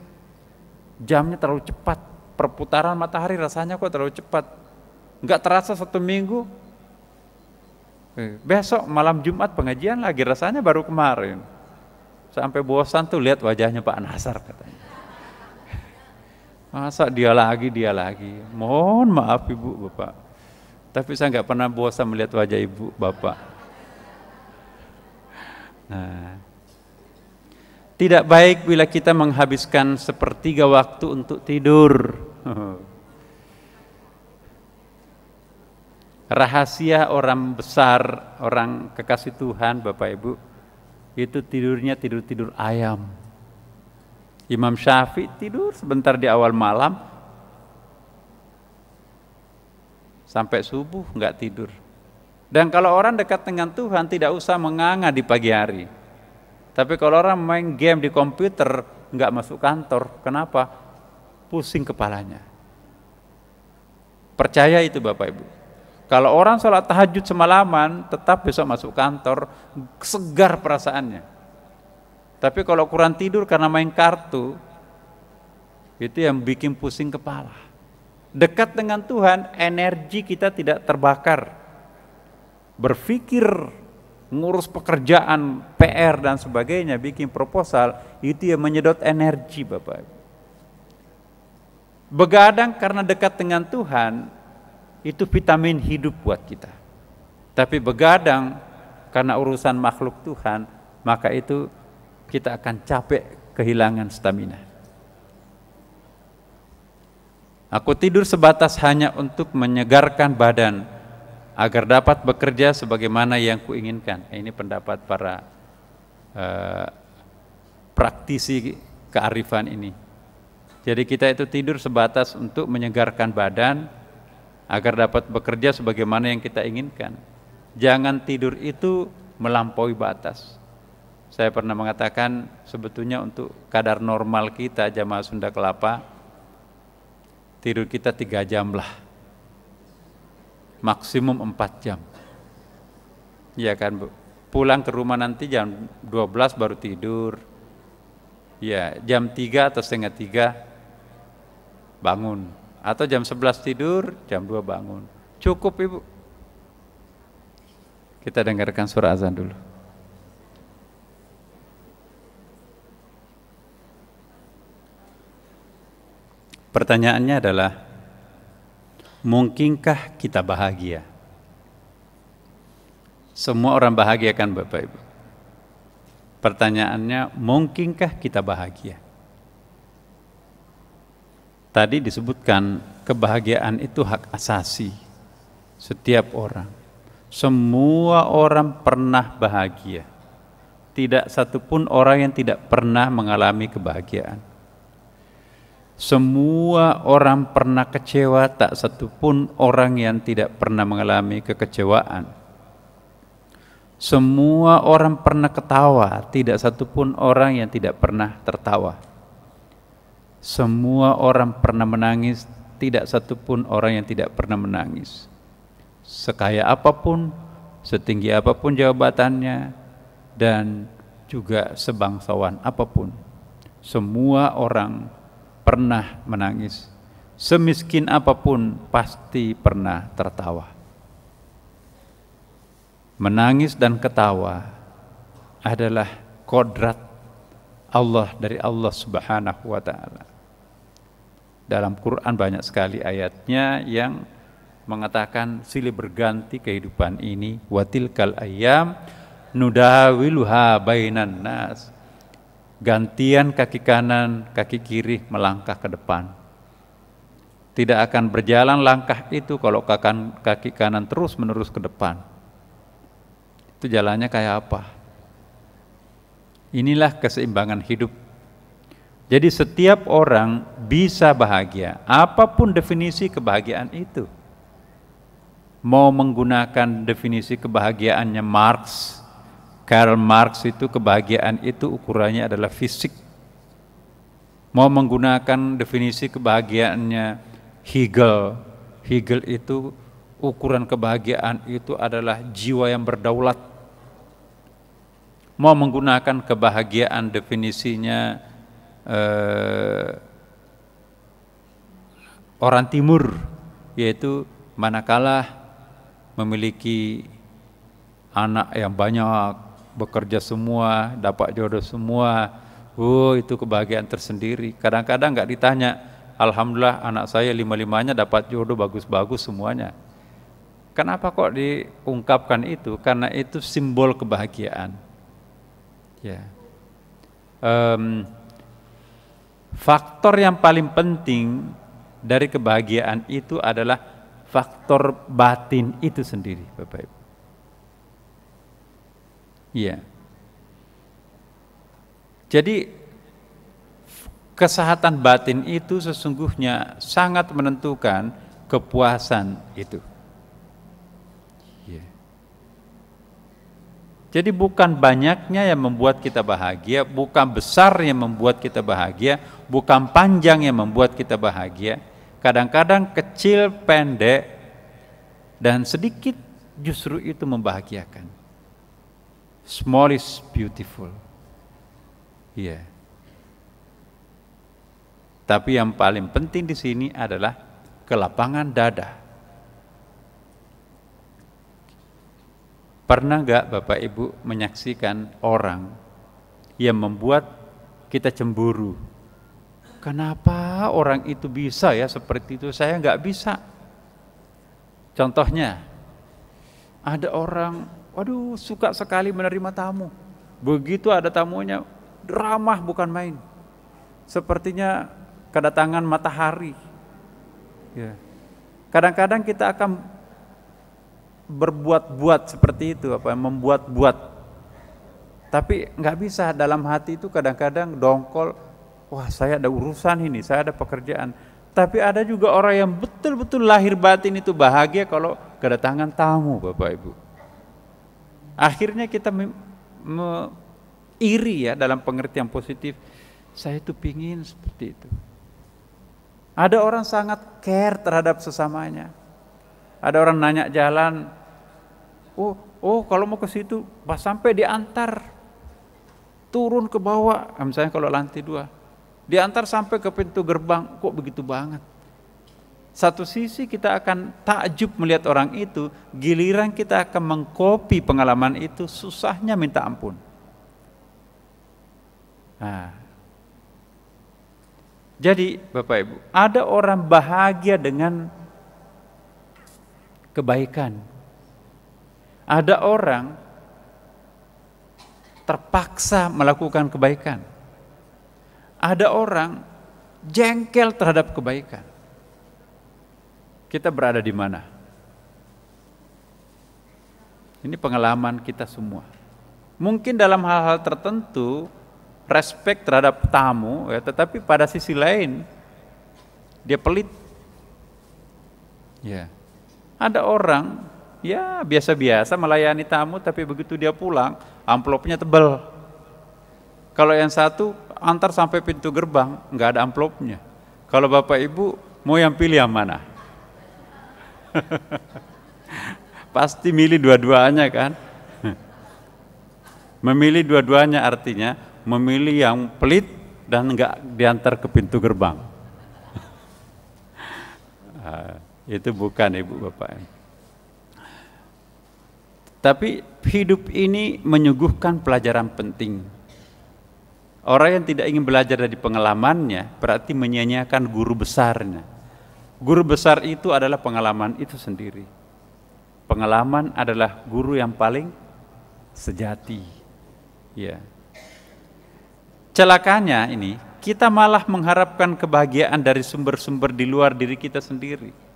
Jamnya terlalu cepat. Perputaran matahari rasanya kok terlalu cepat. Enggak terasa satu minggu. Eh, besok malam Jumat pengajian lagi rasanya baru kemarin sampai bosan tuh lihat wajahnya Pak Nasar katanya. Masa dia lagi, dia lagi. Mohon maaf ibu, bapak. Tapi saya nggak pernah bosan melihat wajah ibu, bapak. Nah, tidak baik bila kita menghabiskan sepertiga waktu untuk tidur. Rahasia orang besar, orang kekasih Tuhan, Bapak Ibu, itu tidurnya tidur-tidur ayam. Imam Syafi'i tidur sebentar di awal malam sampai subuh nggak tidur. Dan kalau orang dekat dengan Tuhan tidak usah menganga di pagi hari. Tapi kalau orang main game di komputer nggak masuk kantor, kenapa? Pusing kepalanya. Percaya itu Bapak Ibu. Kalau orang sholat tahajud semalaman, tetap besok masuk kantor, segar perasaannya. Tapi kalau kurang tidur karena main kartu, itu yang bikin pusing kepala. Dekat dengan Tuhan, energi kita tidak terbakar. Berpikir, ngurus pekerjaan, PR dan sebagainya, bikin proposal, itu yang menyedot energi Bapak. Begadang karena dekat dengan Tuhan, itu vitamin hidup buat kita. Tapi begadang karena urusan makhluk Tuhan, maka itu kita akan capek kehilangan stamina. Aku tidur sebatas hanya untuk menyegarkan badan agar dapat bekerja sebagaimana yang kuinginkan. Eh, ini pendapat para uh, praktisi kearifan ini. Jadi kita itu tidur sebatas untuk menyegarkan badan agar dapat bekerja sebagaimana yang kita inginkan. Jangan tidur itu melampaui batas. Saya pernah mengatakan sebetulnya untuk kadar normal kita jamaah Sunda Kelapa tidur kita tiga jam lah, maksimum empat jam. Ya kan Bu? Pulang ke rumah nanti jam 12 baru tidur. Ya, jam tiga atau setengah tiga bangun atau jam 11 tidur, jam 2 bangun. Cukup Ibu. Kita dengarkan surah azan dulu. Pertanyaannya adalah, mungkinkah kita bahagia? Semua orang bahagia kan Bapak Ibu? Pertanyaannya, mungkinkah kita bahagia? Tadi disebutkan kebahagiaan itu hak asasi setiap orang. Semua orang pernah bahagia. Tidak satupun orang yang tidak pernah mengalami kebahagiaan. Semua orang pernah kecewa, tak satupun orang yang tidak pernah mengalami kekecewaan. Semua orang pernah ketawa, tidak satupun orang yang tidak pernah tertawa semua orang pernah menangis, tidak satupun orang yang tidak pernah menangis. Sekaya apapun, setinggi apapun jabatannya, dan juga sebangsawan apapun. Semua orang pernah menangis. Semiskin apapun pasti pernah tertawa. Menangis dan ketawa adalah kodrat Allah dari Allah Subhanahu wa taala. Dalam Quran banyak sekali ayatnya yang mengatakan silih berganti kehidupan ini watilkal ayam nudawiluha bainan nas. Gantian kaki kanan, kaki kiri melangkah ke depan. Tidak akan berjalan langkah itu kalau kaki kanan terus menerus ke depan. Itu jalannya kayak apa? Inilah keseimbangan hidup. Jadi setiap orang bisa bahagia, apapun definisi kebahagiaan itu. Mau menggunakan definisi kebahagiaannya Marx, Karl Marx itu kebahagiaan itu ukurannya adalah fisik. Mau menggunakan definisi kebahagiaannya Hegel, Hegel itu ukuran kebahagiaan itu adalah jiwa yang berdaulat mau menggunakan kebahagiaan definisinya eh, orang timur yaitu manakala memiliki anak yang banyak bekerja semua dapat jodoh semua oh itu kebahagiaan tersendiri kadang-kadang nggak -kadang ditanya alhamdulillah anak saya lima-limanya dapat jodoh bagus-bagus semuanya kenapa kok diungkapkan itu karena itu simbol kebahagiaan Ya. Um, faktor yang paling penting dari kebahagiaan itu adalah faktor batin itu sendiri, Bapak Ibu. Iya. Jadi kesehatan batin itu sesungguhnya sangat menentukan kepuasan itu. Jadi bukan banyaknya yang membuat kita bahagia, bukan besar yang membuat kita bahagia, bukan panjang yang membuat kita bahagia. Kadang-kadang kecil, pendek, dan sedikit justru itu membahagiakan. Small is beautiful. Iya. Yeah. Tapi yang paling penting di sini adalah kelapangan dada. Pernah nggak Bapak Ibu menyaksikan orang yang membuat kita cemburu? Kenapa orang itu bisa ya seperti itu? Saya nggak bisa. Contohnya, ada orang, waduh suka sekali menerima tamu. Begitu ada tamunya, ramah bukan main. Sepertinya kedatangan matahari. Ya. Kadang-kadang kita akan berbuat-buat seperti itu apa membuat-buat tapi nggak bisa dalam hati itu kadang-kadang dongkol wah saya ada urusan ini saya ada pekerjaan tapi ada juga orang yang betul-betul lahir batin itu bahagia kalau kedatangan tamu Bapak Ibu akhirnya kita me, iri ya dalam pengertian positif saya itu pingin seperti itu ada orang sangat care terhadap sesamanya ada orang nanya jalan, oh, oh kalau mau ke situ, pas sampai diantar turun ke bawah, nah, misalnya kalau lantai dua, diantar sampai ke pintu gerbang, kok begitu banget. Satu sisi kita akan takjub melihat orang itu, giliran kita akan mengkopi pengalaman itu, susahnya minta ampun. Nah, jadi Bapak Ibu, ada orang bahagia dengan kebaikan. Ada orang terpaksa melakukan kebaikan. Ada orang jengkel terhadap kebaikan. Kita berada di mana? Ini pengalaman kita semua. Mungkin dalam hal-hal tertentu respek terhadap tamu, ya, tetapi pada sisi lain dia pelit. Ya. Ada orang ya biasa-biasa melayani tamu tapi begitu dia pulang amplopnya tebal. Kalau yang satu antar sampai pintu gerbang nggak ada amplopnya. Kalau bapak ibu mau yang pilih yang mana? [LAUGHS] Pasti milih dua-duanya kan? [LAUGHS] Memilih dua-duanya artinya memilih yang pelit dan nggak diantar ke pintu gerbang. [LAUGHS] Ah. Itu bukan Ibu Bapak. Tapi hidup ini menyuguhkan pelajaran penting. Orang yang tidak ingin belajar dari pengalamannya berarti menyanyiakan guru besarnya. Guru besar itu adalah pengalaman itu sendiri. Pengalaman adalah guru yang paling sejati. Ya. Celakanya ini kita malah mengharapkan kebahagiaan dari sumber-sumber di luar diri kita sendiri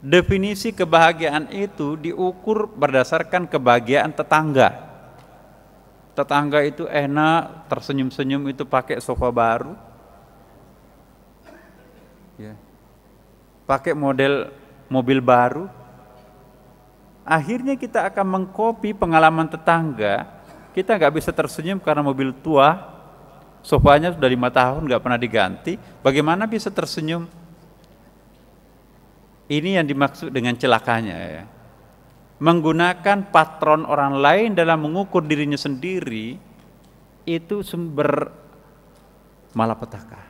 definisi kebahagiaan itu diukur berdasarkan kebahagiaan tetangga. Tetangga itu enak, tersenyum-senyum itu pakai sofa baru. Ya. Pakai model mobil baru. Akhirnya kita akan mengkopi pengalaman tetangga. Kita nggak bisa tersenyum karena mobil tua, sofanya sudah lima tahun nggak pernah diganti. Bagaimana bisa tersenyum ini yang dimaksud dengan celakanya ya. Menggunakan patron orang lain dalam mengukur dirinya sendiri itu sumber malapetaka.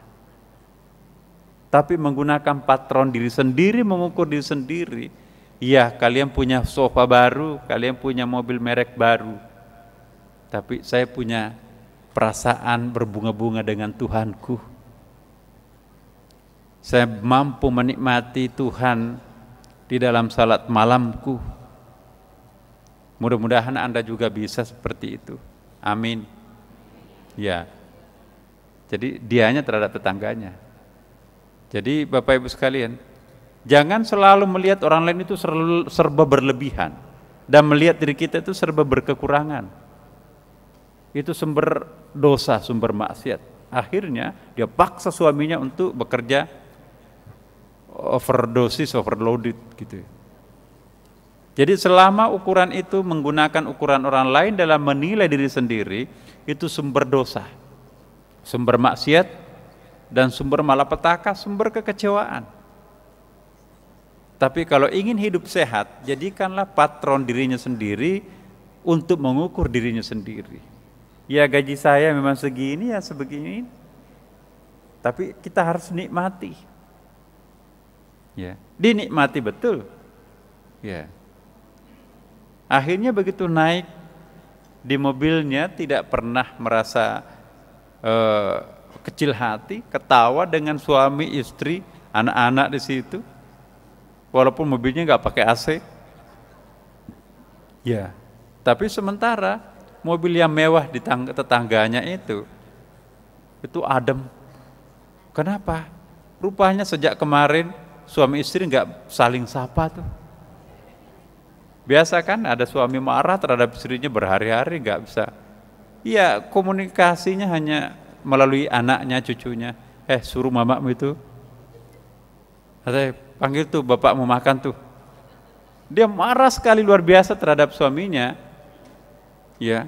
Tapi menggunakan patron diri sendiri mengukur diri sendiri, ya kalian punya sofa baru, kalian punya mobil merek baru. Tapi saya punya perasaan berbunga-bunga dengan Tuhanku saya mampu menikmati Tuhan di dalam salat malamku. Mudah-mudahan Anda juga bisa seperti itu. Amin. Ya. Jadi dianya terhadap tetangganya. Jadi Bapak Ibu sekalian, jangan selalu melihat orang lain itu serba berlebihan dan melihat diri kita itu serba berkekurangan. Itu sumber dosa, sumber maksiat. Akhirnya dia paksa suaminya untuk bekerja overdosis, overloaded gitu. Ya. Jadi selama ukuran itu menggunakan ukuran orang lain dalam menilai diri sendiri, itu sumber dosa, sumber maksiat, dan sumber malapetaka, sumber kekecewaan. Tapi kalau ingin hidup sehat, jadikanlah patron dirinya sendiri untuk mengukur dirinya sendiri. Ya gaji saya memang segini ya sebegini, tapi kita harus nikmati ya dinikmati betul ya akhirnya begitu naik di mobilnya tidak pernah merasa eh, kecil hati ketawa dengan suami istri anak-anak di situ walaupun mobilnya nggak pakai AC ya tapi sementara mobil yang mewah di tetangganya itu itu adem kenapa rupanya sejak kemarin suami istri nggak saling sapa tuh. Biasa kan ada suami marah terhadap istrinya berhari-hari nggak bisa. Iya komunikasinya hanya melalui anaknya, cucunya. Eh suruh mamamu itu. Atau panggil tuh bapakmu makan tuh. Dia marah sekali luar biasa terhadap suaminya. Ya,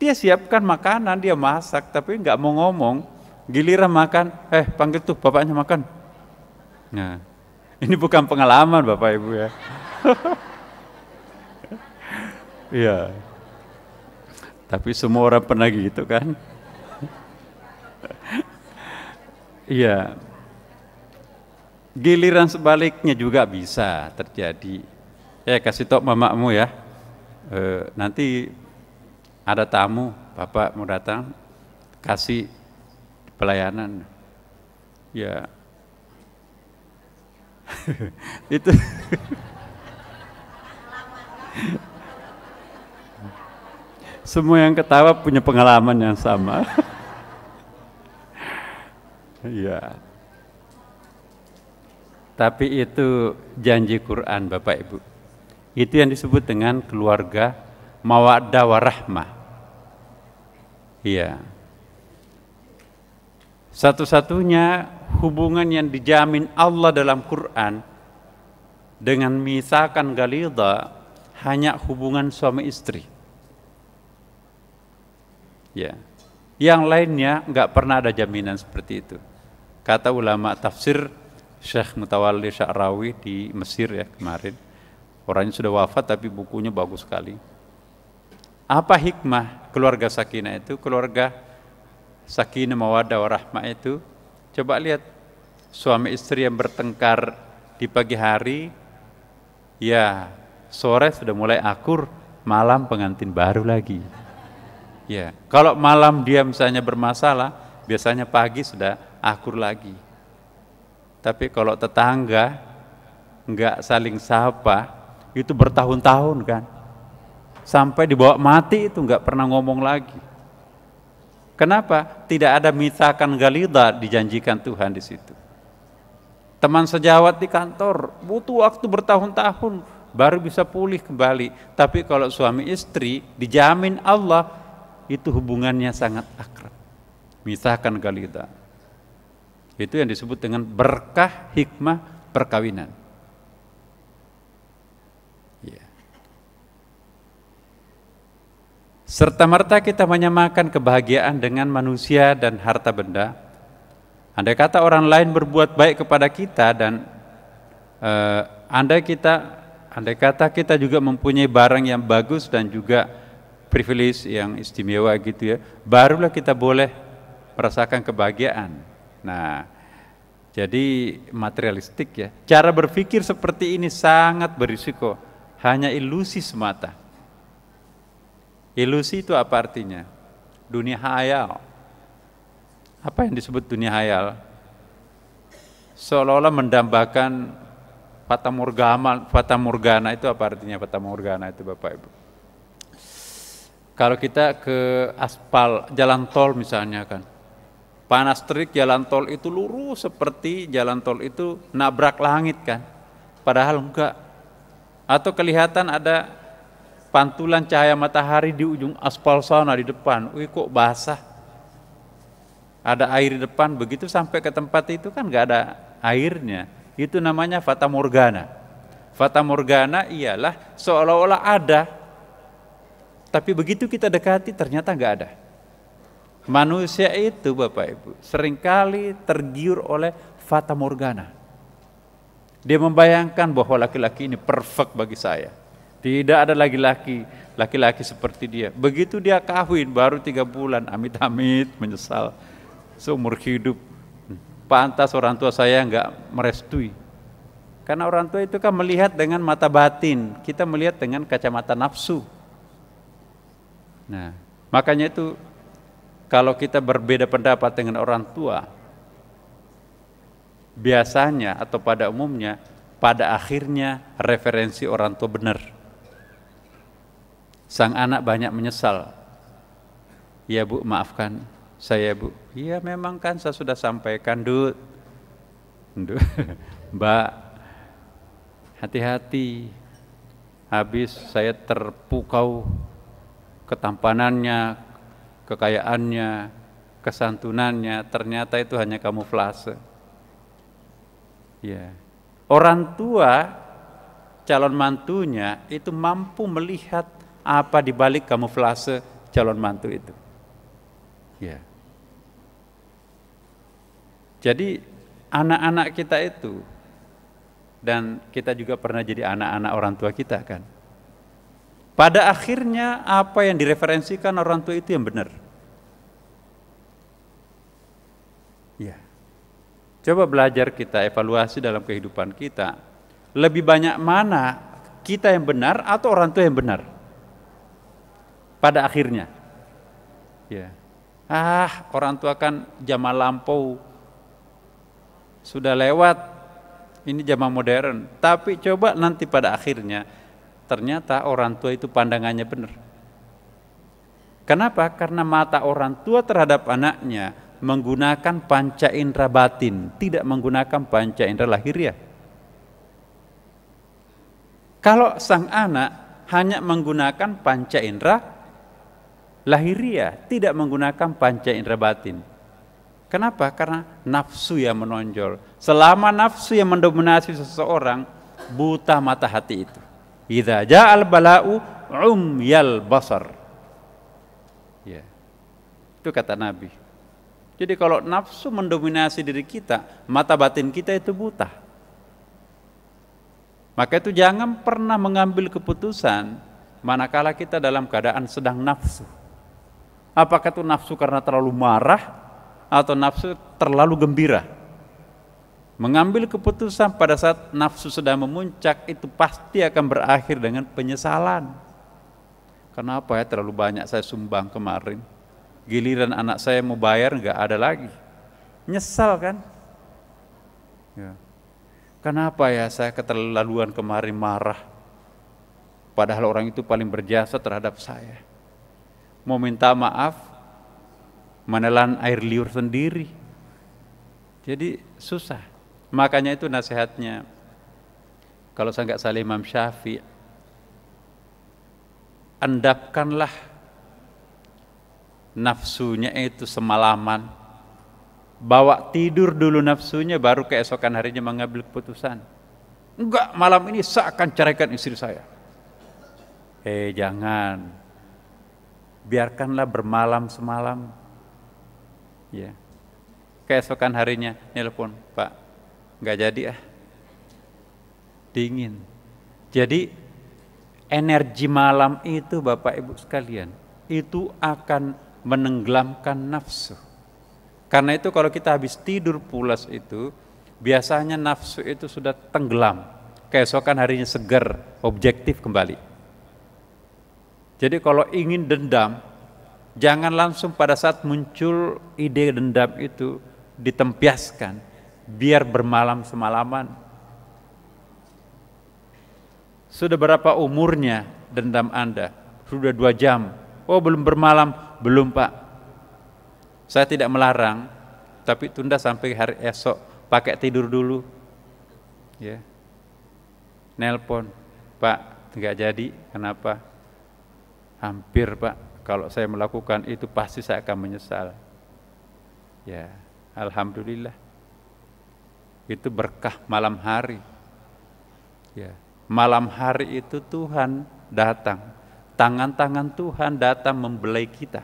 dia siapkan makanan, dia masak, tapi nggak mau ngomong. Giliran makan, eh panggil tuh bapaknya makan. Nah, ini bukan pengalaman Bapak Ibu ya. [LAUGHS] Iya. Tapi semua orang pernah gitu kan? [LAUGHS] Iya. Giliran sebaliknya juga bisa terjadi. Ya kasih tok mamamu ya. E, nanti ada tamu, bapak mau datang, kasih pelayanan. Ya, [LAUGHS] itu semua yang ketawa punya pengalaman yang sama. [LAUGHS] Iya. Tapi itu janji Quran Bapak Ibu. Itu yang disebut dengan keluarga mawaddah warahmah. Iya. Satu-satunya hubungan yang dijamin Allah dalam Quran dengan misalkan galida hanya hubungan suami istri. Ya. Yang lainnya nggak pernah ada jaminan seperti itu. Kata ulama tafsir Syekh Mutawalli Sya'rawi di Mesir ya kemarin. Orangnya sudah wafat tapi bukunya bagus sekali. Apa hikmah keluarga sakinah itu? Keluarga sakinah mawadah warahmah itu coba lihat suami istri yang bertengkar di pagi hari ya sore sudah mulai akur malam pengantin baru lagi ya kalau malam dia misalnya bermasalah biasanya pagi sudah akur lagi tapi kalau tetangga nggak saling sapa itu bertahun-tahun kan sampai dibawa mati itu nggak pernah ngomong lagi Kenapa? Tidak ada mitakan galida dijanjikan Tuhan di situ. Teman sejawat di kantor butuh waktu bertahun-tahun baru bisa pulih kembali. Tapi kalau suami istri dijamin Allah itu hubungannya sangat akrab. Mitakan galida. Itu yang disebut dengan berkah hikmah perkawinan. serta merta kita menyamakan kebahagiaan dengan manusia dan harta benda, andai kata orang lain berbuat baik kepada kita dan eh, andai kita andai kata kita juga mempunyai barang yang bagus dan juga privilege yang istimewa gitu ya, barulah kita boleh merasakan kebahagiaan. Nah, jadi materialistik ya. Cara berpikir seperti ini sangat berisiko, hanya ilusi semata. Ilusi itu apa artinya? Dunia hayal. Apa yang disebut dunia hayal? Seolah-olah mendambakan Fata patamorgana itu apa artinya patamorgana itu Bapak Ibu? Kalau kita ke aspal jalan tol misalnya kan, panas terik jalan tol itu lurus seperti jalan tol itu nabrak langit kan padahal enggak atau kelihatan ada pantulan cahaya matahari di ujung aspal sauna di depan. Wih kok basah. Ada air di depan, begitu sampai ke tempat itu kan gak ada airnya. Itu namanya fata morgana. Fata morgana ialah seolah-olah ada, tapi begitu kita dekati ternyata gak ada. Manusia itu Bapak Ibu seringkali tergiur oleh fata morgana. Dia membayangkan bahwa laki-laki ini perfect bagi saya tidak ada lagi laki laki-laki seperti dia. Begitu dia kawin baru tiga bulan, amit-amit menyesal seumur hidup. Pantas orang tua saya nggak merestui. Karena orang tua itu kan melihat dengan mata batin, kita melihat dengan kacamata nafsu. Nah, makanya itu kalau kita berbeda pendapat dengan orang tua, biasanya atau pada umumnya, pada akhirnya referensi orang tua benar Sang anak banyak menyesal. Ya bu, maafkan saya bu. Iya memang kan saya sudah sampaikan, Dud, [LAUGHS] Mbak, hati-hati. Habis saya terpukau ketampanannya, kekayaannya, kesantunannya, ternyata itu hanya kamuflase. Ya. Orang tua calon mantunya itu mampu melihat apa dibalik kamuflase calon mantu itu. Ya. Jadi anak-anak kita itu dan kita juga pernah jadi anak-anak orang tua kita kan. Pada akhirnya apa yang direferensikan orang tua itu yang benar. Ya. Coba belajar kita evaluasi dalam kehidupan kita. Lebih banyak mana kita yang benar atau orang tua yang benar? pada akhirnya. Ya. Ah, orang tua kan zaman lampau sudah lewat. Ini zaman modern. Tapi coba nanti pada akhirnya ternyata orang tua itu pandangannya benar. Kenapa? Karena mata orang tua terhadap anaknya menggunakan panca indera batin, tidak menggunakan panca indera lahiriah. Kalau sang anak hanya menggunakan panca indera lahiriah, tidak menggunakan panca indera batin. Kenapa? Karena nafsu yang menonjol. Selama nafsu yang mendominasi seseorang, buta mata hati itu. Idza ja'al bala'u umyal basar. Ya. Itu kata Nabi. Jadi kalau nafsu mendominasi diri kita, mata batin kita itu buta. Maka itu jangan pernah mengambil keputusan manakala kita dalam keadaan sedang nafsu. Apakah itu nafsu karena terlalu marah atau nafsu terlalu gembira? Mengambil keputusan pada saat nafsu sedang memuncak itu pasti akan berakhir dengan penyesalan. Kenapa ya terlalu banyak saya sumbang kemarin? Giliran anak saya mau bayar nggak ada lagi. Nyesal kan? Ya. Kenapa ya saya keterlaluan kemarin marah? Padahal orang itu paling berjasa terhadap saya mau minta maaf, menelan air liur sendiri. Jadi susah. Makanya itu nasihatnya. Kalau saya nggak salah Imam Syafi'i, endapkanlah nafsunya itu semalaman. Bawa tidur dulu nafsunya, baru keesokan harinya mengambil keputusan. Enggak, malam ini saya akan ceraikan istri saya. Eh, jangan biarkanlah bermalam semalam. Ya. Keesokan harinya, nelpon, Pak, nggak jadi ah. Dingin. Jadi energi malam itu Bapak Ibu sekalian, itu akan menenggelamkan nafsu. Karena itu kalau kita habis tidur pulas itu, biasanya nafsu itu sudah tenggelam. Keesokan harinya segar, objektif kembali. Jadi kalau ingin dendam, jangan langsung pada saat muncul ide dendam itu ditempiaskan, biar bermalam semalaman. Sudah berapa umurnya dendam Anda? Sudah dua jam. Oh belum bermalam? Belum Pak. Saya tidak melarang, tapi tunda sampai hari esok. Pakai tidur dulu. Ya. Nelpon, Pak, tidak jadi. Kenapa? hampir Pak, kalau saya melakukan itu pasti saya akan menyesal. Ya, alhamdulillah. Itu berkah malam hari. Ya, malam hari itu Tuhan datang. Tangan-tangan Tuhan datang membelai kita.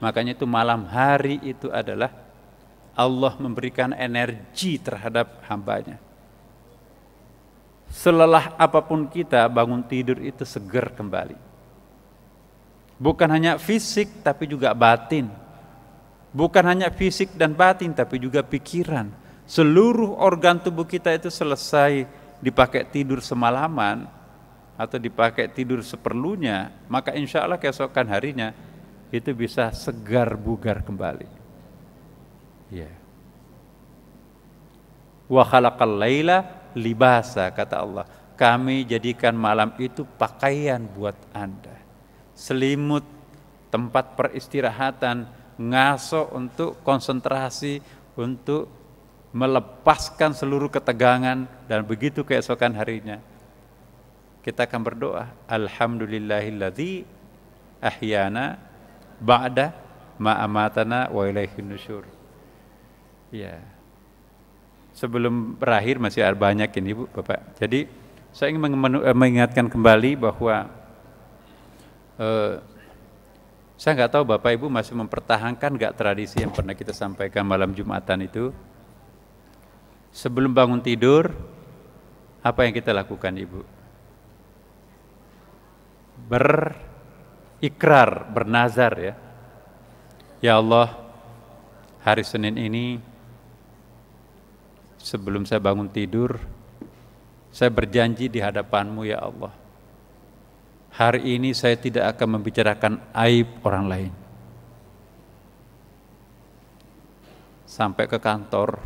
Makanya itu malam hari itu adalah Allah memberikan energi terhadap hambanya. Selelah apapun kita bangun tidur itu seger kembali. Bukan hanya fisik tapi juga batin. Bukan hanya fisik dan batin tapi juga pikiran. Seluruh organ tubuh kita itu selesai dipakai tidur semalaman atau dipakai tidur seperlunya, maka insya Allah keesokan harinya itu bisa segar bugar kembali. Ya. Yeah. Wa khalaqal laila libasa kata Allah kami jadikan malam itu pakaian buat anda selimut tempat peristirahatan ngaso untuk konsentrasi untuk melepaskan seluruh ketegangan dan begitu keesokan harinya kita akan berdoa alhamdulillahilladzi ahyana ba'da ma'amatana wa ilaihin nusyur ya yeah sebelum berakhir masih ada banyak ini Bu Bapak. Jadi saya ingin eh, mengingatkan kembali bahwa eh, saya nggak tahu Bapak Ibu masih mempertahankan nggak tradisi yang pernah kita sampaikan malam Jumatan itu. Sebelum bangun tidur, apa yang kita lakukan Ibu? Berikrar, bernazar ya. Ya Allah, hari Senin ini sebelum saya bangun tidur, saya berjanji di hadapanmu ya Allah. Hari ini saya tidak akan membicarakan aib orang lain. Sampai ke kantor,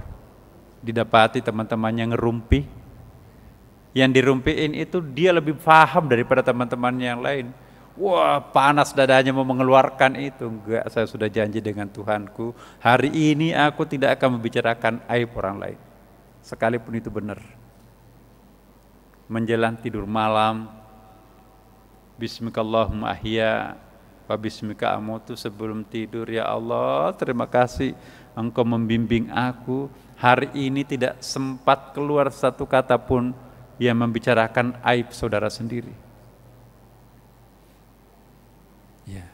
didapati teman-temannya ngerumpi. Yang dirumpiin itu dia lebih paham daripada teman teman yang lain. Wah panas dadanya mau mengeluarkan itu Enggak saya sudah janji dengan Tuhanku Hari ini aku tidak akan membicarakan aib orang lain sekalipun itu benar. Menjelang tidur malam, Bismikallahumma ahya wa bismika amutu sebelum tidur ya Allah terima kasih engkau membimbing aku hari ini tidak sempat keluar satu kata pun yang membicarakan aib saudara sendiri ya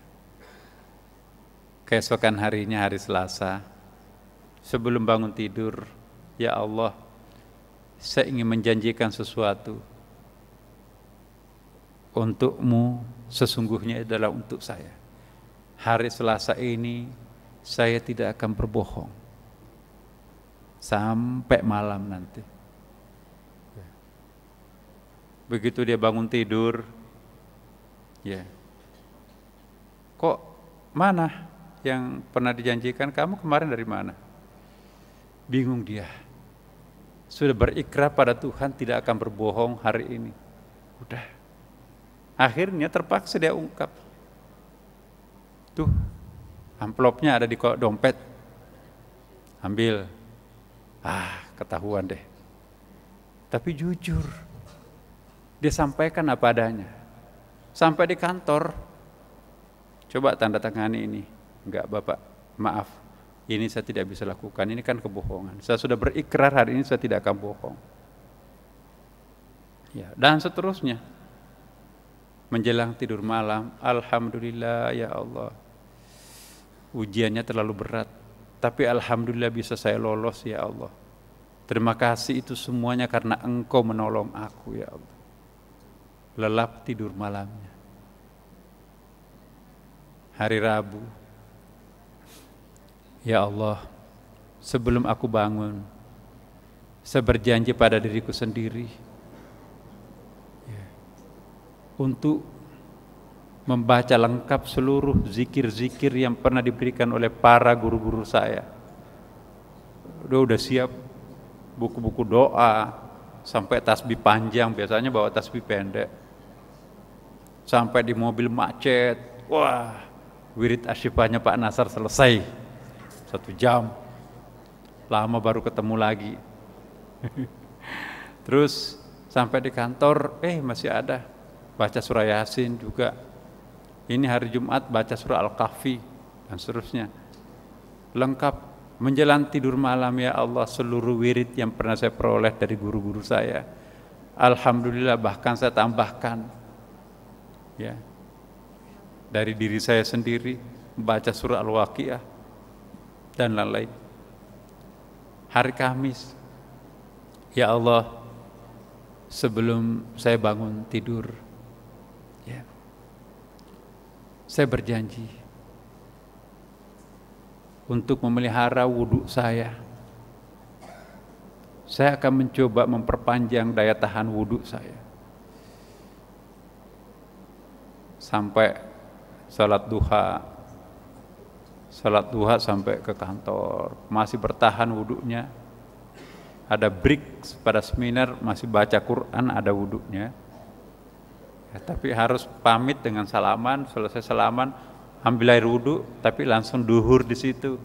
keesokan harinya hari Selasa sebelum bangun tidur Ya Allah, saya ingin menjanjikan sesuatu untukmu sesungguhnya adalah untuk saya. Hari Selasa ini saya tidak akan berbohong sampai malam nanti. Begitu dia bangun tidur, ya. Kok mana yang pernah dijanjikan kamu kemarin dari mana? Bingung dia sudah berikrar pada Tuhan tidak akan berbohong hari ini. Udah. Akhirnya terpaksa dia ungkap. Tuh, amplopnya ada di dompet. Ambil. Ah, ketahuan deh. Tapi jujur. Dia sampaikan apa adanya. Sampai di kantor. Coba tanda tangani ini. Enggak, Bapak. Maaf, ini saya tidak bisa lakukan, ini kan kebohongan. Saya sudah berikrar hari ini saya tidak akan bohong. Ya, dan seterusnya. Menjelang tidur malam, alhamdulillah ya Allah. Ujiannya terlalu berat, tapi alhamdulillah bisa saya lolos ya Allah. Terima kasih itu semuanya karena Engkau menolong aku ya Allah. Lelap tidur malamnya. Hari Rabu, Ya Allah, sebelum aku bangun, saya berjanji pada diriku sendiri ya, untuk membaca lengkap seluruh zikir-zikir yang pernah diberikan oleh para guru-guru saya. Udah, udah siap buku-buku doa sampai tasbih panjang, biasanya bawa tasbih pendek. Sampai di mobil macet, wah, wirid asyifahnya Pak Nasar selesai satu jam. Lama baru ketemu lagi. [LAUGHS] Terus sampai di kantor, eh masih ada. Baca surah Yasin juga. Ini hari Jumat baca surah Al-Kahfi dan seterusnya. Lengkap menjelang tidur malam ya Allah seluruh wirid yang pernah saya peroleh dari guru-guru saya. Alhamdulillah bahkan saya tambahkan ya dari diri saya sendiri baca surah Al-Waqiah dan lain-lain. Hari Kamis, ya Allah, sebelum saya bangun tidur, ya, saya berjanji untuk memelihara wudhu saya. Saya akan mencoba memperpanjang daya tahan wudhu saya. Sampai salat duha Salat duha sampai ke kantor, masih bertahan wuduknya. Ada break pada seminar, masih baca Quran, ada wuduknya. Ya, tapi harus pamit dengan salaman, selesai salaman, ambil air wudhu, tapi langsung duhur di situ.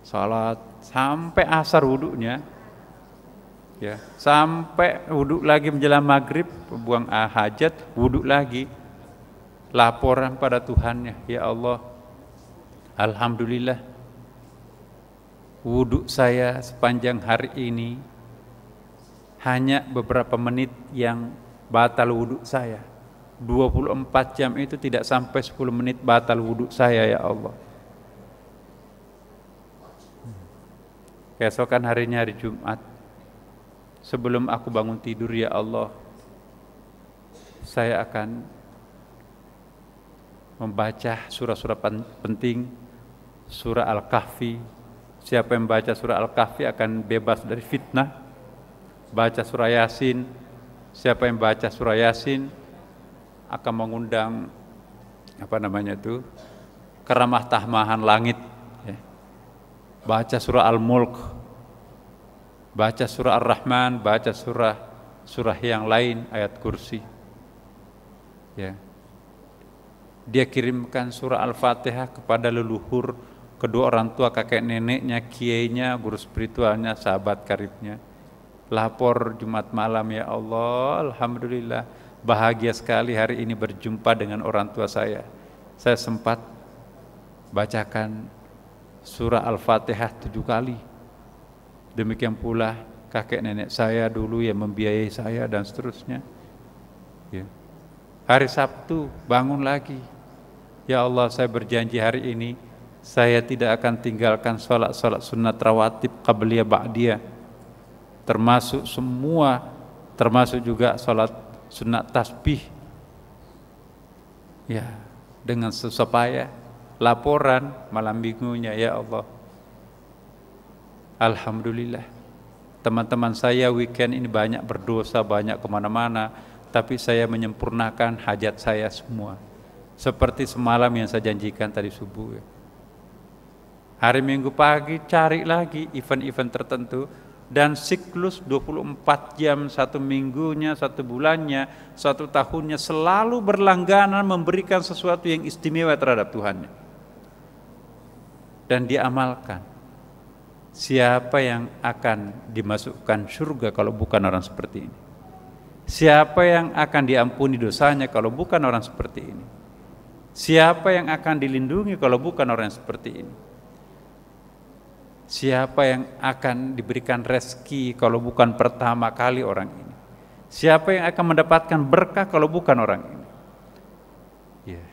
Salat sampai asar wuduknya, ya sampai wudhu lagi menjelang maghrib, buang hajat, wudhu lagi, laporan pada Tuhannya, ya Allah, Alhamdulillah wuduk saya sepanjang hari ini hanya beberapa menit yang batal wuduk saya 24 jam itu tidak sampai 10 menit batal wuduk saya ya Allah Keesokan harinya hari Jumat Sebelum aku bangun tidur ya Allah Saya akan membaca surah-surah penting surah Al-Kahfi. Siapa yang baca surah Al-Kahfi akan bebas dari fitnah. Baca surah Yasin, siapa yang baca surah Yasin akan mengundang apa namanya itu keramah tahmahan langit. Ya. Baca surah Al-Mulk, baca surah Ar-Rahman, baca surah surah yang lain ayat kursi. Ya. Dia kirimkan surah Al-Fatihah kepada leluhur kedua orang tua, kakek neneknya, kiainya, guru spiritualnya, sahabat karibnya. Lapor Jumat malam ya Allah, Alhamdulillah bahagia sekali hari ini berjumpa dengan orang tua saya. Saya sempat bacakan surah Al-Fatihah tujuh kali. Demikian pula kakek nenek saya dulu yang membiayai saya dan seterusnya. Ya. Hari Sabtu bangun lagi. Ya Allah saya berjanji hari ini saya tidak akan tinggalkan sholat-sholat sunat rawatib qabliya Dia, termasuk semua termasuk juga sholat sunat tasbih ya dengan sesepaya laporan malam minggunya ya Allah Alhamdulillah teman-teman saya weekend ini banyak berdosa banyak kemana-mana tapi saya menyempurnakan hajat saya semua seperti semalam yang saya janjikan tadi subuh ya. Hari Minggu pagi cari lagi event-event tertentu dan siklus 24 jam satu minggunya, satu bulannya, satu tahunnya selalu berlangganan memberikan sesuatu yang istimewa terhadap Tuhan Dan diamalkan. Siapa yang akan dimasukkan surga kalau bukan orang seperti ini? Siapa yang akan diampuni dosanya kalau bukan orang seperti ini? Siapa yang akan dilindungi kalau bukan orang seperti ini? Siapa yang akan diberikan rezeki kalau bukan pertama kali orang ini? Siapa yang akan mendapatkan berkah kalau bukan orang ini? Ya.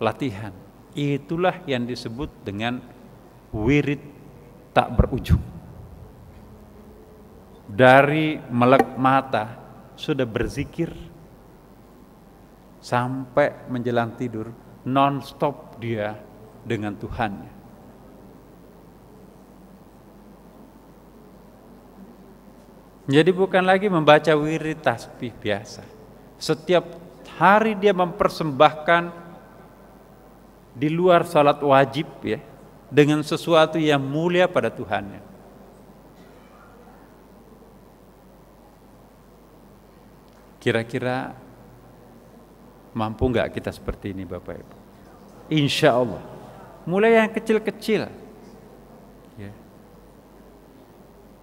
Latihan. Itulah yang disebut dengan wirid tak berujung. Dari melek mata sudah berzikir sampai menjelang tidur non-stop dia dengan Tuhannya. Jadi bukan lagi membaca wirid tasbih biasa. Setiap hari dia mempersembahkan di luar salat wajib ya dengan sesuatu yang mulia pada Tuhannya. Kira-kira Mampu nggak kita seperti ini Bapak Ibu? Insya Allah. Mulai yang kecil-kecil. Ya.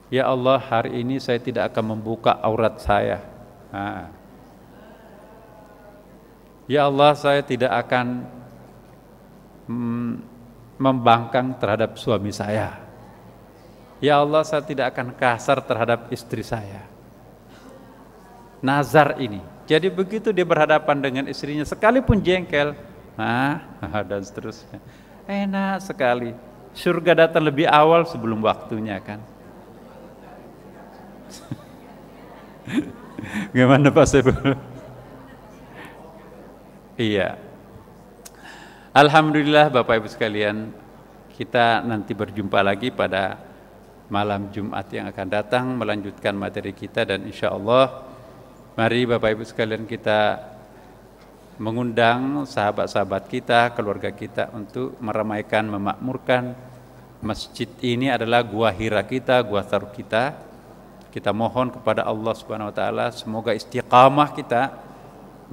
ya. Allah hari ini saya tidak akan membuka aurat saya. ha. Ya Allah saya tidak akan mm, membangkang terhadap suami saya. Ya Allah saya tidak akan kasar terhadap istri saya. Nazar ini jadi begitu dia berhadapan dengan istrinya, sekalipun jengkel, nah dan seterusnya. Enak sekali. Surga datang lebih awal sebelum waktunya kan. [LAUGHS] Gimana Pak Sebel? iya. Alhamdulillah Bapak Ibu sekalian, kita nanti berjumpa lagi pada malam Jumat yang akan datang melanjutkan materi kita dan insya Allah Mari Bapak Ibu sekalian kita mengundang sahabat-sahabat kita, keluarga kita untuk meramaikan, memakmurkan masjid ini adalah gua hira kita, gua taruh kita. Kita mohon kepada Allah Subhanahu wa taala semoga istiqamah kita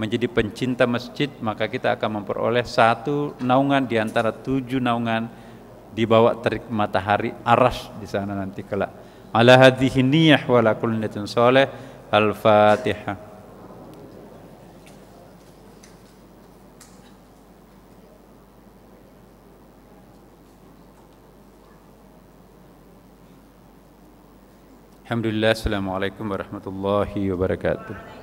menjadi pencinta masjid, maka kita akan memperoleh satu naungan di antara tujuh naungan di bawah terik matahari aras di sana nanti kelak. Ala hadhihi niyyah wa la kulli salih. الفاتحة الحمد لله السلام عليكم ورحمة الله وبركاته